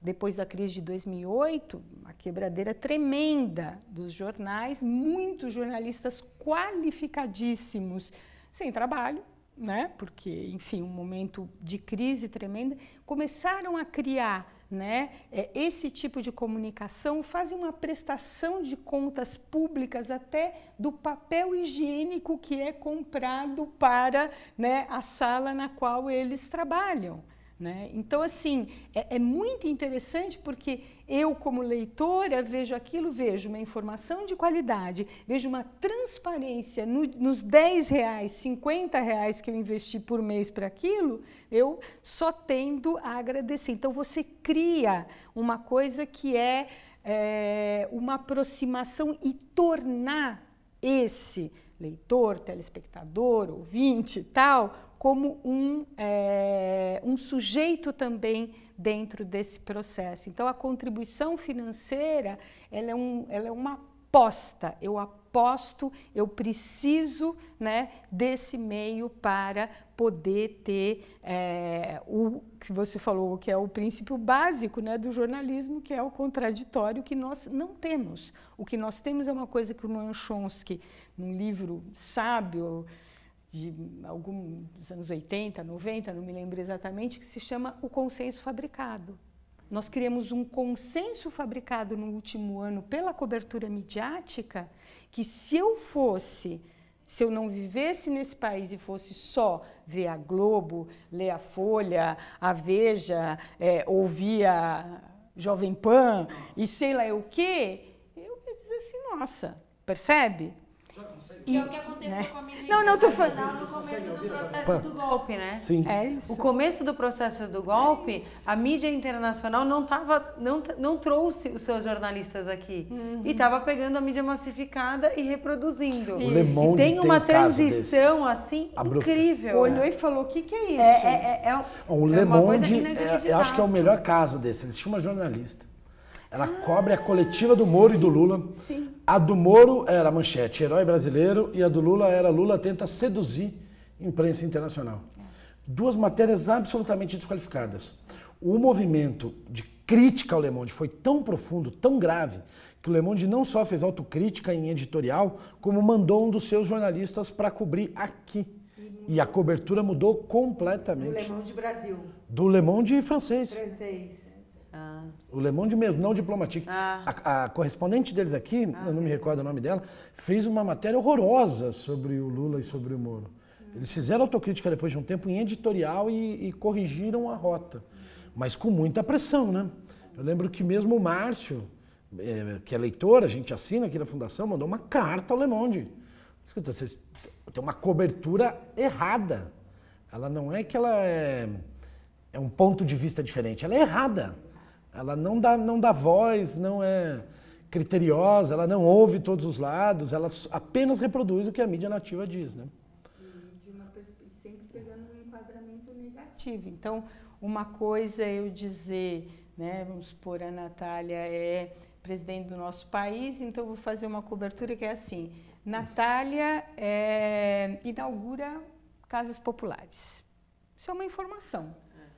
depois da crise de 2008, uma quebradeira tremenda dos jornais, muitos jornalistas qualificadíssimos sem trabalho, né? porque, enfim, um momento de crise tremenda, começaram a criar né? É, esse tipo de comunicação faz uma prestação de contas públicas até do papel higiênico que é comprado para né, a sala na qual eles trabalham. Né? Então, assim, é, é, muito interessante porque eu, como leitora, vejo aquilo, vejo uma informação de qualidade, vejo uma transparência no, nos 10 reais, 50 reais que eu investi por mês para aquilo, eu só tendo a agradecer. Então, você cria uma coisa que é, é uma aproximação e tornar esse leitor, telespectador, ouvinte e tal, como um, é, um sujeito também dentro desse processo. Então, a contribuição financeira ela é, um, ela é uma aposta, eu aposto, eu preciso né, desse meio para poder ter é, o que você falou, que é o princípio básico né, do jornalismo, que é o contraditório, que nós não temos. O que nós temos é uma coisa que o Noam Chomsky, num livro sábio, de alguns anos 80, 90, não me lembro exatamente, que se chama o consenso fabricado. Nós criamos um consenso fabricado no último ano pela cobertura midiática que se eu fosse se eu não vivesse nesse país e fosse só ver a Globo, ler a Folha, a Veja, é, ouvir a Jovem Pan e sei lá o quê, eu ia dizer assim, nossa, percebe? E, é o que aconteceu né? com a minha Não, não, tô falando. No começo do processo ah. do golpe, né? Sim. É isso. O começo do processo do golpe, é a mídia internacional não tava, não, não trouxe os seus jornalistas aqui. Uhum. E estava pegando a mídia massificada e reproduzindo. O Le Monde e tem, tem uma transição assim incrível. Olhou é. e falou: o que, que é isso? É, é, é, é o Le é Monde, é, acho que é o melhor caso desse. Eles tinha uma jornalista ela ah, cobre a coletiva do Moro sim, e do Lula. Sim. A do Moro era a manchete, herói brasileiro, e a do Lula era Lula tenta seduzir imprensa internacional. Duas matérias absolutamente desqualificadas. O movimento de crítica ao Le Monde foi tão profundo, tão grave, que o Le Monde não só fez autocrítica em editorial, como mandou um dos seus jornalistas para cobrir aqui. Uhum. E a cobertura mudou completamente. Do Le Monde Brasil. Do Le Monde francês. Francês. O Le Monde mesmo, não o Diplomatique. Ah. A, a, correspondente deles aqui, ah, eu não me recordo o nome dela, fez uma matéria horrorosa sobre o Lula e sobre o Moro. Hum. Eles fizeram autocrítica depois de um tempo em editorial e, e corrigiram a rota. Mas com muita pressão, né? Eu lembro que mesmo o Márcio, é, que é leitor, a gente assina aqui na Fundação, mandou uma carta ao Le Monde. Escuta, vocês têm uma cobertura errada. Ela não é que ela é, é um ponto de vista diferente, ela é errada. Ela não dá, não dá voz, não é criteriosa, ela não ouve todos os lados, ela apenas reproduz o que a mídia nativa diz, né? E de uma sempre pegando um enquadramento negativo. Então, uma coisa é eu dizer, né, vamos supor, a Natália é presidente do nosso país, então vou fazer uma cobertura que é assim, Natália é, inaugura casas populares. Isso é uma informação,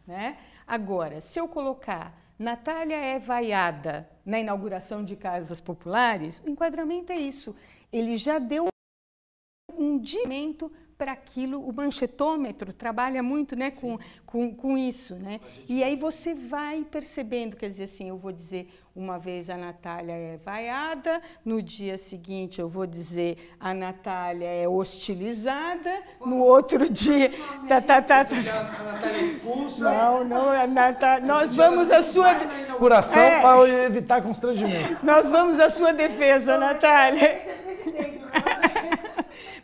é. né? Agora, se eu colocar Natália é vaiada na inauguração de casas populares, o enquadramento é isso. Ele já deu um dimento para aquilo. O manchetômetro trabalha muito né, com, com, com, isso. Né? E aí você vai percebendo, quer dizer assim, eu vou dizer uma vez a Natália é vaiada, no dia seguinte eu vou dizer a Natália é hostilizada, Pô, no outro (laughs) dia. Tá, tá, tá, tá. A Natália é expulsa. Não, não, a Natália. Nós vamos à tá sua. Curação é. para evitar constrangimento. Nós vamos à sua defesa, Natália. Você é presidente, é?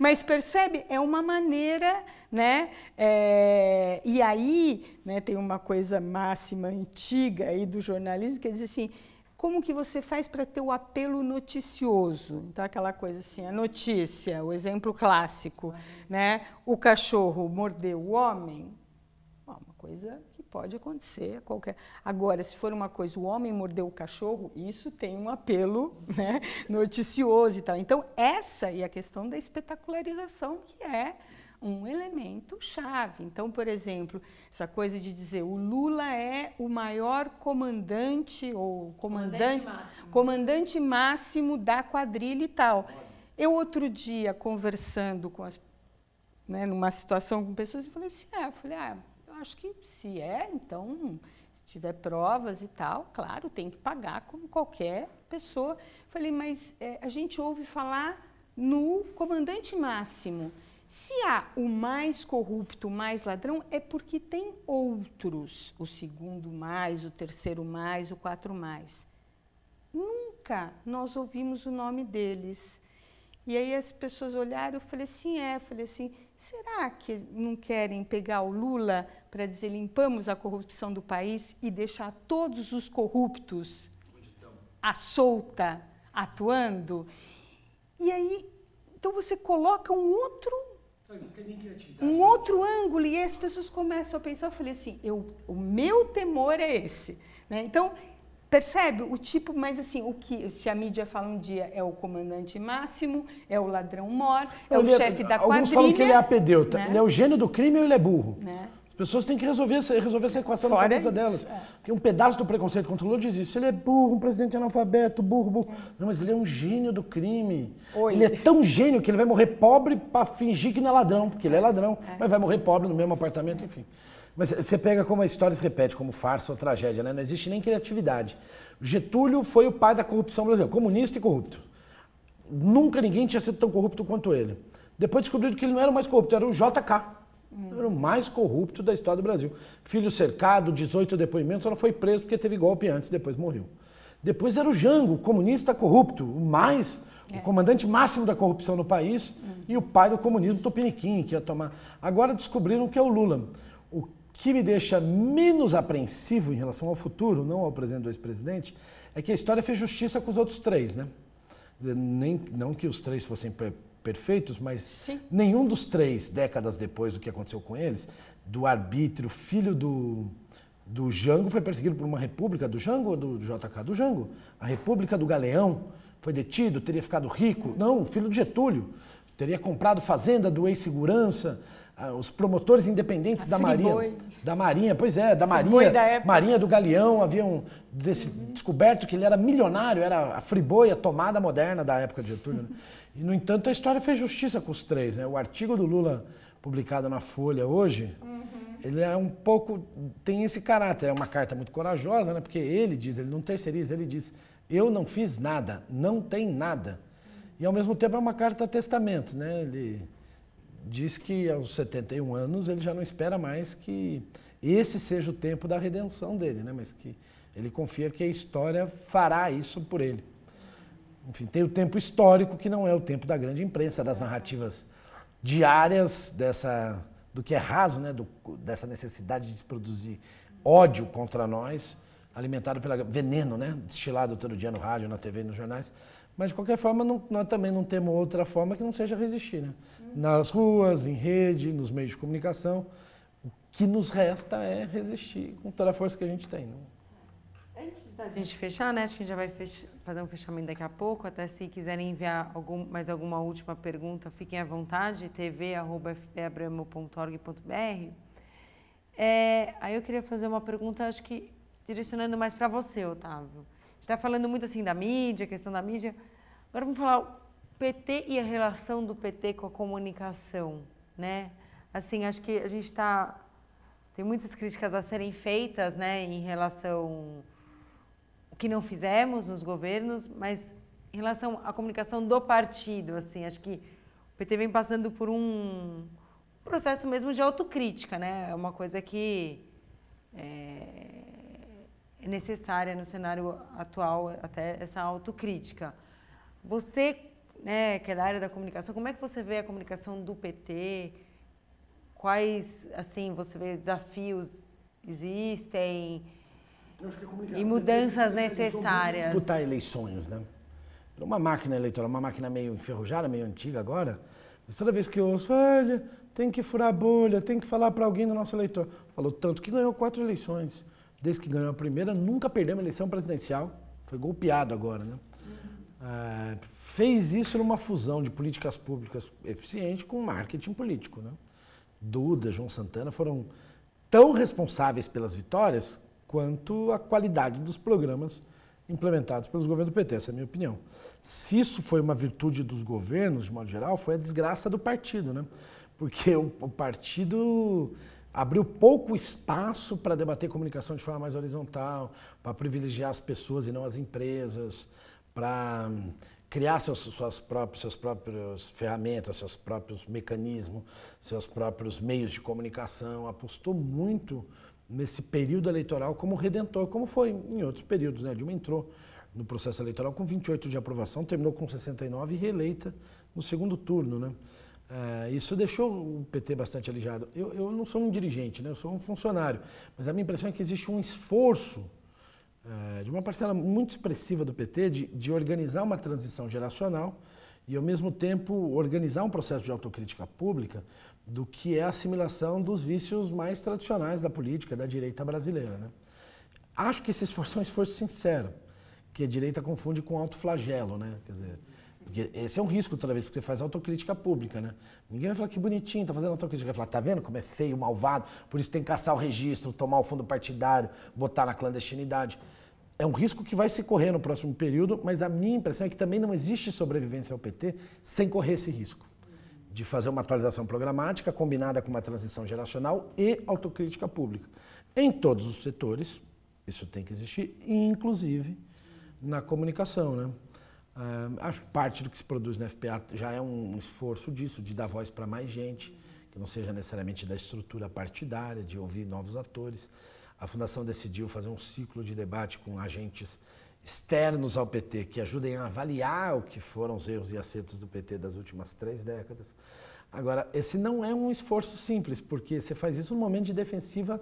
Mas percebe? É uma maneira, né? É, e aí, né, tem uma coisa máxima antiga aí do jornalismo que é diz assim, como que você faz para ter o apelo noticioso? Então, aquela coisa assim, a notícia, o exemplo clássico, né? O cachorro mordeu o homem, uma coisa Pode acontecer qualquer. Agora, se for uma coisa, o homem mordeu o cachorro, isso tem um apelo (laughs) né, noticioso e tal. Então, essa e é a questão da espetacularização, que é um elemento chave. Então, por exemplo, essa coisa de dizer o Lula é o maior comandante ou comandante, comandante máximo, comandante máximo da quadrilha e tal. Eu outro dia conversando com as, né, numa situação com pessoas, eu falei assim, ah, eu falei, ah, acho que se é, então, se tiver provas e tal, claro, tem que pagar como qualquer pessoa. Falei, mas é, a gente ouve falar no comandante máximo. Se há o mais corrupto, o mais ladrão, é porque tem outros, o segundo mais, o terceiro mais, o quatro mais. Nunca nós ouvimos o nome deles. E aí as pessoas olharam, eu falei assim, é, eu falei assim, Será que não querem pegar o Lula para dizer limpamos a corrupção do país e deixar todos os corruptos à solta, atuando? E aí, então você coloca um outro um outro ângulo e as pessoas começam a pensar, eu falei assim, eu, o meu temor é esse. Né? Então, Percebe o tipo, mas assim, o que se a mídia fala um dia é o comandante máximo, é o ladrão mor, é ele o é, chefe da quadrilha. Alguns falam que ele é apedeuta. Né? Ele é o gênio do crime ou ele é burro? Né? As pessoas têm que resolver essa, resolver essa equação Fora na cabeça isso, delas. É. Porque um pedaço do preconceito contra o Lula diz isso. Ele é burro, um presidente analfabeto, burro, burro. Não, mas ele é um gênio do crime. Oi. Ele é tão gênio que ele vai morrer pobre para fingir que não é ladrão, porque ele é ladrão, é. mas vai morrer pobre no mesmo apartamento, enfim. Mas você pega como a história se repete, como farsa ou tragédia, né? Não existe nem criatividade. Getúlio foi o pai da corrupção brasileira, comunista e corrupto. Nunca ninguém tinha sido tão corrupto quanto ele. Depois descobriram que ele não era o mais corrupto, era o JK. Hum. Era o mais corrupto da história do Brasil. Filho cercado, 18 depoimentos, ela foi preso porque teve golpe antes, depois morreu. Depois era o Jango, comunista corrupto, o mais, é. o comandante máximo da corrupção no país hum. e o pai do comunismo Tupiniquim, que ia tomar. Agora descobriram que é o Lula. O que me deixa menos apreensivo em relação ao futuro, não ao presente do ex-presidente, é que a história fez justiça com os outros três, né? Nem, não que os três fossem per perfeitos, mas Sim. nenhum dos três, décadas depois do que aconteceu com eles, do arbítrio, filho do, do Jango, foi perseguido por uma república do Jango ou do JK? Do Jango. A república do Galeão foi detido, teria ficado rico. Não, o filho de Getúlio teria comprado fazenda do ex-segurança ah, os promotores independentes a da Marinha. Da Marinha, pois é, da Marinha. Da Marinha do Galeão, haviam desse, uhum. descoberto que ele era milionário, era a Friboi, a tomada moderna da época de Getúlio. Né? E, no entanto, a história fez justiça com os três. Né? O artigo do Lula, publicado na Folha hoje, uhum. ele é um pouco. tem esse caráter. É uma carta muito corajosa, né? porque ele diz, ele não terceiriza, ele diz: Eu não fiz nada, não tem nada. E, ao mesmo tempo, é uma carta testamento, né? Ele diz que aos 71 anos ele já não espera mais que esse seja o tempo da redenção dele, né? mas que ele confia que a história fará isso por ele. Enfim, tem o tempo histórico que não é o tempo da grande imprensa, das narrativas diárias dessa do que é raso, né, do, dessa necessidade de produzir ódio contra nós, alimentado pelo veneno, né, destilado todo dia no rádio, na TV, nos jornais. Mas de qualquer forma, não, nós também não temos outra forma que não seja resistir, né? nas ruas, em rede, nos meios de comunicação. O que nos resta é resistir com toda a força que a gente tem. Né? Antes da gente fechar, né? Acho que a gente já vai fazer um fechamento daqui a pouco. Até se quiserem enviar algum, mais alguma última pergunta, fiquem à vontade. tv.fbabramo.org.br é, Aí eu queria fazer uma pergunta, acho que direcionando mais para você, Otávio. A gente está falando muito assim da mídia, questão da mídia. Agora vamos falar PT e a relação do PT com a comunicação, né? Assim, acho que a gente está tem muitas críticas a serem feitas, né, em relação o que não fizemos nos governos, mas em relação à comunicação do partido, assim, acho que o PT vem passando por um processo mesmo de autocrítica, né? É uma coisa que é, é necessária no cenário atual, até essa autocrítica. Você né, que é da área da comunicação, como é que você vê a comunicação do PT? Quais, assim, você vê desafios existem? e mudanças necessárias. Disputar eleições, né? Uma máquina eleitoral, uma máquina meio enferrujada, meio antiga agora, mas toda vez que eu ouço, olha, tem que furar a bolha, tem que falar para alguém do nosso eleitor. Falou tanto que ganhou quatro eleições. Desde que ganhou a primeira, nunca perdeu uma eleição presidencial. Foi golpeado agora, né? Uhum. É, fez isso numa fusão de políticas públicas eficiente com marketing político. Né? Duda, João Santana foram tão responsáveis pelas vitórias quanto a qualidade dos programas implementados pelos governos do PT, essa é a minha opinião. Se isso foi uma virtude dos governos, de modo geral, foi a desgraça do partido, né? Porque o, o partido abriu pouco espaço para debater comunicação de forma mais horizontal, para privilegiar as pessoas e não as empresas, para criar seus, suas próprias, seus próprios ferramentas, seus próprios mecanismos, seus próprios meios de comunicação, apostou muito nesse período eleitoral como redentor, como foi em outros períodos. Né? A Dilma entrou no processo eleitoral com 28 de aprovação, terminou com 69 e reeleita no segundo turno. Né? É, isso deixou o PT bastante alijado. Eu, eu não sou um dirigente, né? eu sou um funcionário, mas a minha impressão é que existe um esforço é, de uma parcela muito expressiva do PT, de, de organizar uma transição geracional e, ao mesmo tempo, organizar um processo de autocrítica pública do que é a assimilação dos vícios mais tradicionais da política, da direita brasileira. Né? Acho que esse esforço é um esforço sincero, que a direita confunde com flagelo né? Quer dizer, porque esse é um risco toda vez que você faz autocrítica pública, né? Ninguém vai falar que bonitinho, tá fazendo autocrítica. Vai falar, tá vendo como é feio, malvado, por isso tem que caçar o registro, tomar o fundo partidário, botar na clandestinidade. É um risco que vai se correr no próximo período, mas a minha impressão é que também não existe sobrevivência ao PT sem correr esse risco de fazer uma atualização programática combinada com uma transição geracional e autocrítica pública. Em todos os setores, isso tem que existir, inclusive na comunicação, né? Uh, acho que parte do que se produz na FPA já é um esforço disso, de dar voz para mais gente, que não seja necessariamente da estrutura partidária, de ouvir novos atores. A Fundação decidiu fazer um ciclo de debate com agentes externos ao PT, que ajudem a avaliar o que foram os erros e acertos do PT das últimas três décadas. Agora, esse não é um esforço simples, porque você faz isso num momento de defensiva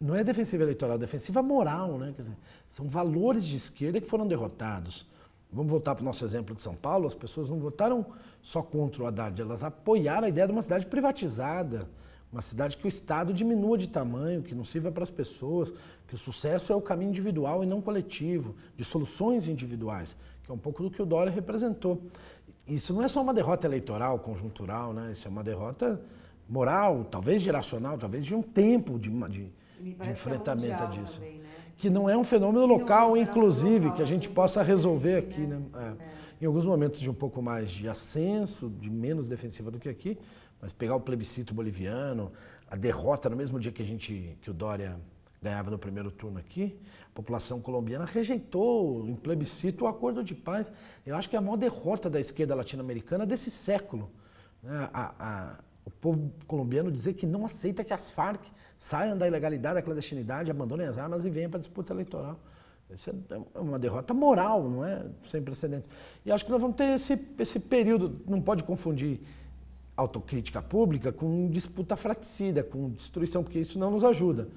não é defensiva eleitoral, é defensiva moral, né? Dizer, são valores de esquerda que foram derrotados. Vamos voltar para o nosso exemplo de São Paulo. As pessoas não votaram só contra o Haddad, elas apoiaram a ideia de uma cidade privatizada, uma cidade que o Estado diminua de tamanho, que não sirva para as pessoas, que o sucesso é o caminho individual e não coletivo, de soluções individuais, que é um pouco do que o Dória representou. Isso não é só uma derrota eleitoral, conjuntural, né? Isso é uma derrota moral, talvez geracional, talvez de um tempo de, de, de é enfrentamento é disso. Também, né? que não é um fenômeno local, é inclusive, que a gente né? possa resolver aqui. Né? né? É. é. Em alguns momentos de um pouco mais de ascenso, de menos defensiva do que aqui, mas pegar o plebiscito boliviano, a derrota no mesmo dia que a gente que o Dória ganhava no primeiro turno aqui, a população colombiana rejeitou em plebiscito o acordo de paz. Eu acho que é a maior derrota da esquerda latino-americana desse século. Né? A, a, o povo colombiano dizer que não aceita que as Farc saiam da ilegalidade, da clandestinidade, abandonem as armas e venham para a disputa eleitoral. Isso é, é, é uma derrota moral, não é? Sem precedentes. E acho que nós vamos ter esse, esse período, não pode confundir autocrítica pública com disputa fraticida, com destruição, porque isso não nos ajuda.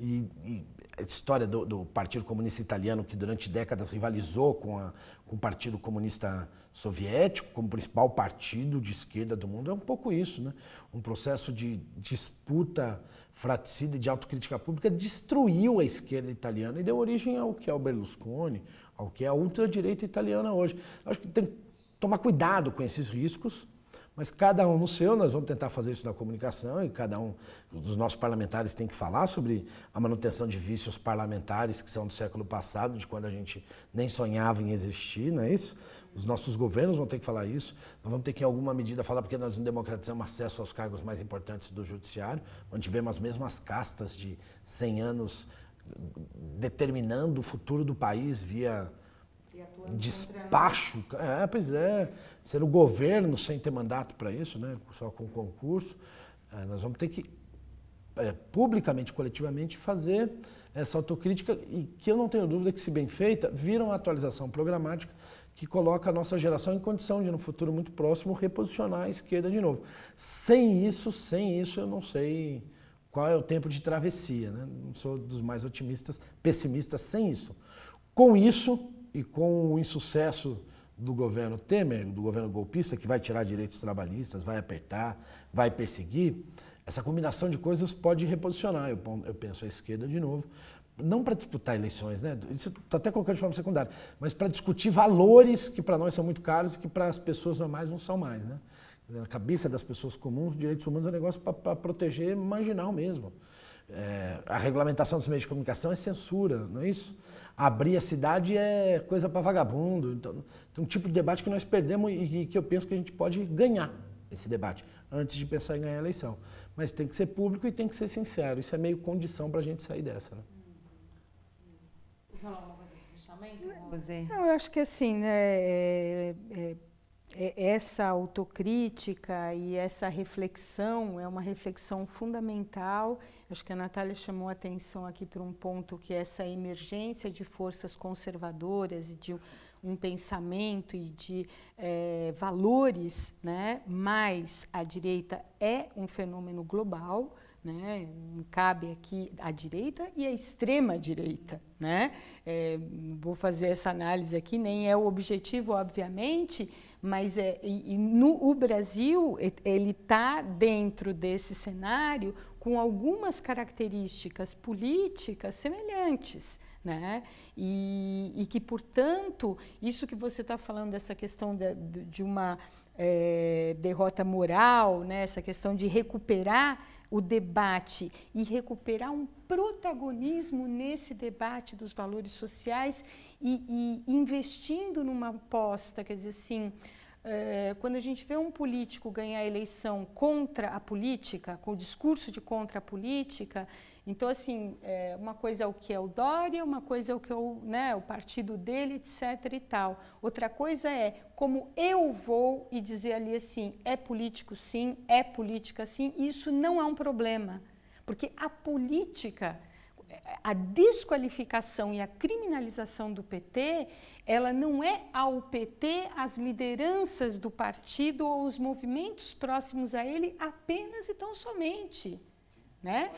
E, e a história do, do, Partido Comunista Italiano, que durante décadas rivalizou com, a, com o Partido Comunista Soviético, como principal partido de esquerda do mundo, é um pouco isso, né? Um processo de disputa fraticida de autocrítica pública, destruiu a esquerda italiana e deu origem ao que é o Berlusconi, ao que é a ultradireita italiana hoje. Acho que tem que tomar cuidado com esses riscos, mas cada um no seu, nós vamos tentar fazer isso na comunicação e cada um dos nossos parlamentares tem que falar sobre a manutenção de vícios parlamentares que são do século passado, de quando a gente nem sonhava em existir, não é isso? Os nossos governos vão ter que falar isso, nós vamos ter que, em alguma medida, falar, porque nós não democratizamos acesso aos cargos mais importantes do judiciário, onde vemos as mesmas castas de 100 anos determinando o futuro do país via despacho. É, pois é, ser o governo sem ter mandato para isso, né? só com concurso. É, nós vamos ter que, é, publicamente, coletivamente, fazer essa autocrítica e que eu não tenho dúvida que, se bem feita, vira uma atualização programática que coloca a nossa geração em condição de, no futuro muito próximo, reposicionar a esquerda de novo. Sem isso, sem isso, eu não sei qual é o tempo de travessia. Né? Não sou dos mais otimistas, pessimistas sem isso. Com isso e com o insucesso do governo Temer, do governo golpista, que vai tirar direitos trabalhistas, vai apertar, vai perseguir, essa combinação de coisas pode reposicionar, eu penso, a esquerda de novo não para disputar eleições, né? Isso está até colocando de forma secundária, mas para discutir valores que para nós são muito caros e que para as pessoas normais não são mais, né? Na cabeça das pessoas comuns, os direitos humanos é um negócio para proteger marginal mesmo. É, a regulamentação dos meios de comunicação é censura, não é isso? Abrir a cidade é coisa para vagabundo. Então, tem um tipo de debate que nós perdemos e, que eu penso que a gente pode ganhar esse debate antes de pensar em ganhar a eleição. Mas tem que ser público e tem que ser sincero. Isso é meio condição para a gente sair dessa. Né? alguma coisa Não, eu acho que assim, né, é, é, é, essa autocrítica e essa reflexão é uma reflexão fundamental. Acho que a Natália chamou a atenção aqui para um ponto que essa emergência de forças conservadoras e de um pensamento e de é, valores, né? mas a direita é um fenômeno global, né? Cabe aqui a direita e a extrema direita, né? É, vou fazer essa análise aqui, nem é o objetivo, obviamente, mas é, e, e no, o Brasil ele está dentro desse cenário com algumas características políticas semelhantes, né? E, e que, portanto, isso que você está falando, dessa questão de, de uma é, derrota moral, né, essa questão de recuperar o debate e recuperar um protagonismo nesse debate dos valores sociais e, e investindo numa aposta, quer dizer assim, é, quando a gente vê um político ganhar a eleição contra a política, com o discurso de contra a política, então, assim, é, uma coisa é o que é o Dória, uma coisa é o que é o, né, o partido dele, etc. e tal. Outra coisa é como eu vou e dizer ali assim: é político sim, é política sim, isso não é um problema. Porque a política a desqualificação e a criminalização do PT, ela não é ao PT, às lideranças do partido ou aos movimentos próximos a ele apenas e tão somente. Né?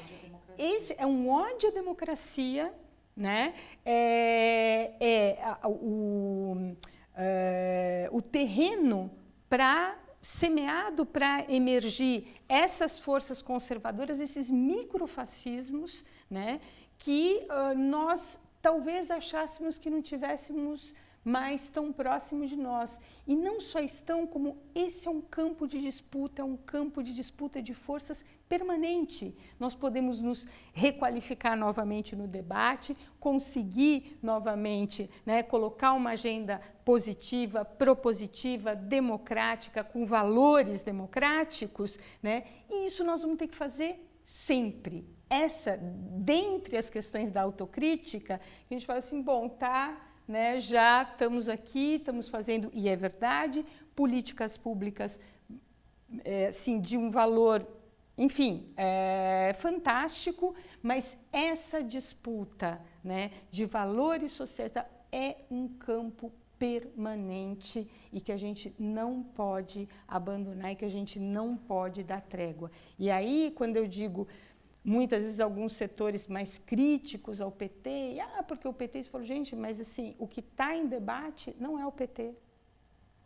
Esse é um ódio à democracia, né? é, é o, é, o terreno para semeado para emergir essas forças conservadoras, esses microfascismos, né, que uh, nós talvez achássemos que não tivéssemos mas estão próximos de nós. E não só estão, como esse é um campo de disputa, é um campo de disputa de forças permanente. Nós podemos nos requalificar novamente no debate, conseguir novamente né, colocar uma agenda positiva, propositiva, democrática, com valores democráticos, né? e isso nós vamos ter que fazer sempre. Essa, dentre as questões da autocrítica, a gente fala assim, bom, tá né, já estamos aqui, estamos fazendo, e é verdade, políticas públicas é, assim, de um valor, enfim, é, fantástico, mas essa disputa né, de valores sociais é um campo permanente e que a gente não pode abandonar e que a gente não pode dar trégua. E aí, quando eu digo muitas vezes alguns setores mais críticos ao PT, e, ah, porque o PT, falou, gente, mas assim, o que está em debate não é o PT.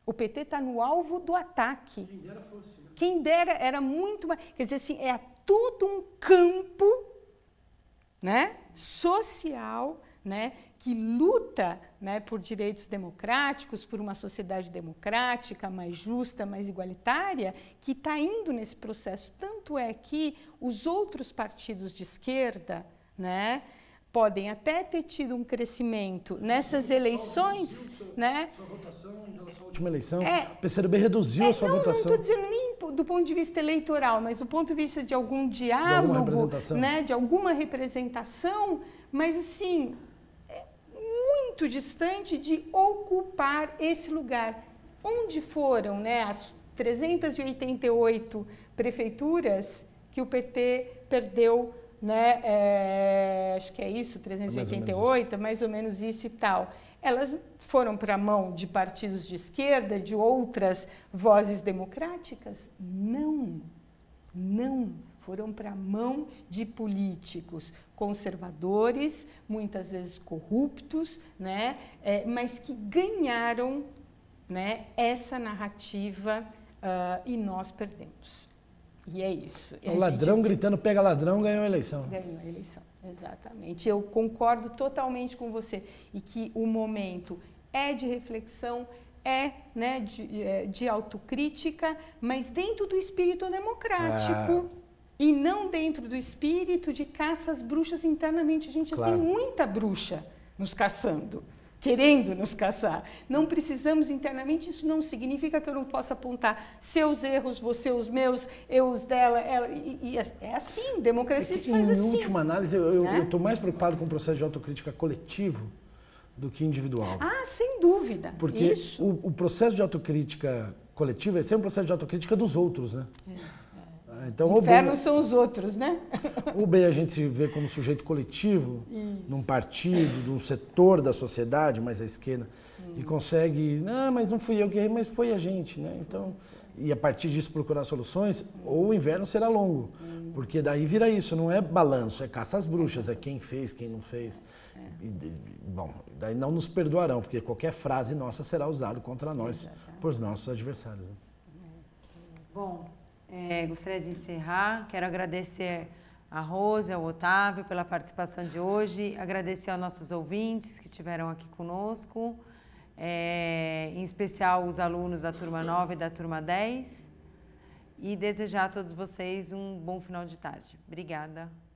O PT está no alvo do ataque. Quem dera fosse. Né? Quem dera, era muito mais, quer dizer assim, é tudo um campo, né, social, né, que luta né, por direitos democráticos, por uma sociedade democrática, mais justa, mais igualitária, que está indo nesse processo. Tanto é que os outros partidos de esquerda né, podem até ter tido um crescimento nessas eleições. né? sua votação em relação à última eleição. É, o PCdoB reduziu é, a sua não, votação. Não estou dizendo nem do ponto de vista eleitoral, mas do ponto de vista de algum diálogo, de alguma representação, né, de alguma representação mas assim muito distante de ocupar esse lugar. Onde foram né, as 388 prefeituras que o PT perdeu, né, é, acho que é isso, 388, é mais ou menos isso, ou menos isso e tal elas foram para a mão de partidos de esquerda, de outras vozes democráticas? Não, não foram para a mão de políticos conservadores, muitas vezes corruptos, né? É, mas que ganharam né, essa narrativa uh, e nós perdemos. E é isso. o ladrão gente... gritando pega ladrão ganhou a eleição. Ganhou a eleição, exatamente. Eu concordo totalmente com você e que o momento é de reflexão, é né, de, é, de autocrítica, mas dentro do espírito democrático. Ah e não dentro do espírito de caças bruxas internamente. A gente claro. tem muita bruxa nos caçando querendo nos caçar. Não precisamos internamente, isso não significa que eu não possa apontar seus erros, você os meus, eu os dela. Ela, e, e é, é assim, democracia é que, se faz em assim. Em última análise, eu né? estou mais preocupado com o processo de autocrítica coletivo do que individual. Ah, sem dúvida. Porque o, o, processo de autocrítica coletiva é sempre um processo de autocrítica dos outros, né? É. Então, Inferno bem, são os outros, né? Ou (laughs) bem a gente se vê como sujeito coletivo, Isso. num partido, num setor da sociedade, mais à esquerda, hum. e consegue, não, mas não fui eu que errei, mas foi a gente, né? Então, e a partir disso procurar soluções, ou uhum. o inverno será longo. Hum. Porque daí vira isso, não é balanço, é caça às bruxas, é quem fez, quem não fez. É. E, bom, daí não nos perdoarão, porque qualquer frase nossa será usada contra nós, Exatamente. por nossos adversários. Né? Bom, é, gostaria de encerrar. Quero agradecer a Rose, ao Otávio pela participação de hoje, agradecer aos nossos ouvintes que estiveram aqui conosco, é, em especial os alunos da turma 9 e da turma 10, e desejar a todos vocês um bom final de tarde. Obrigada.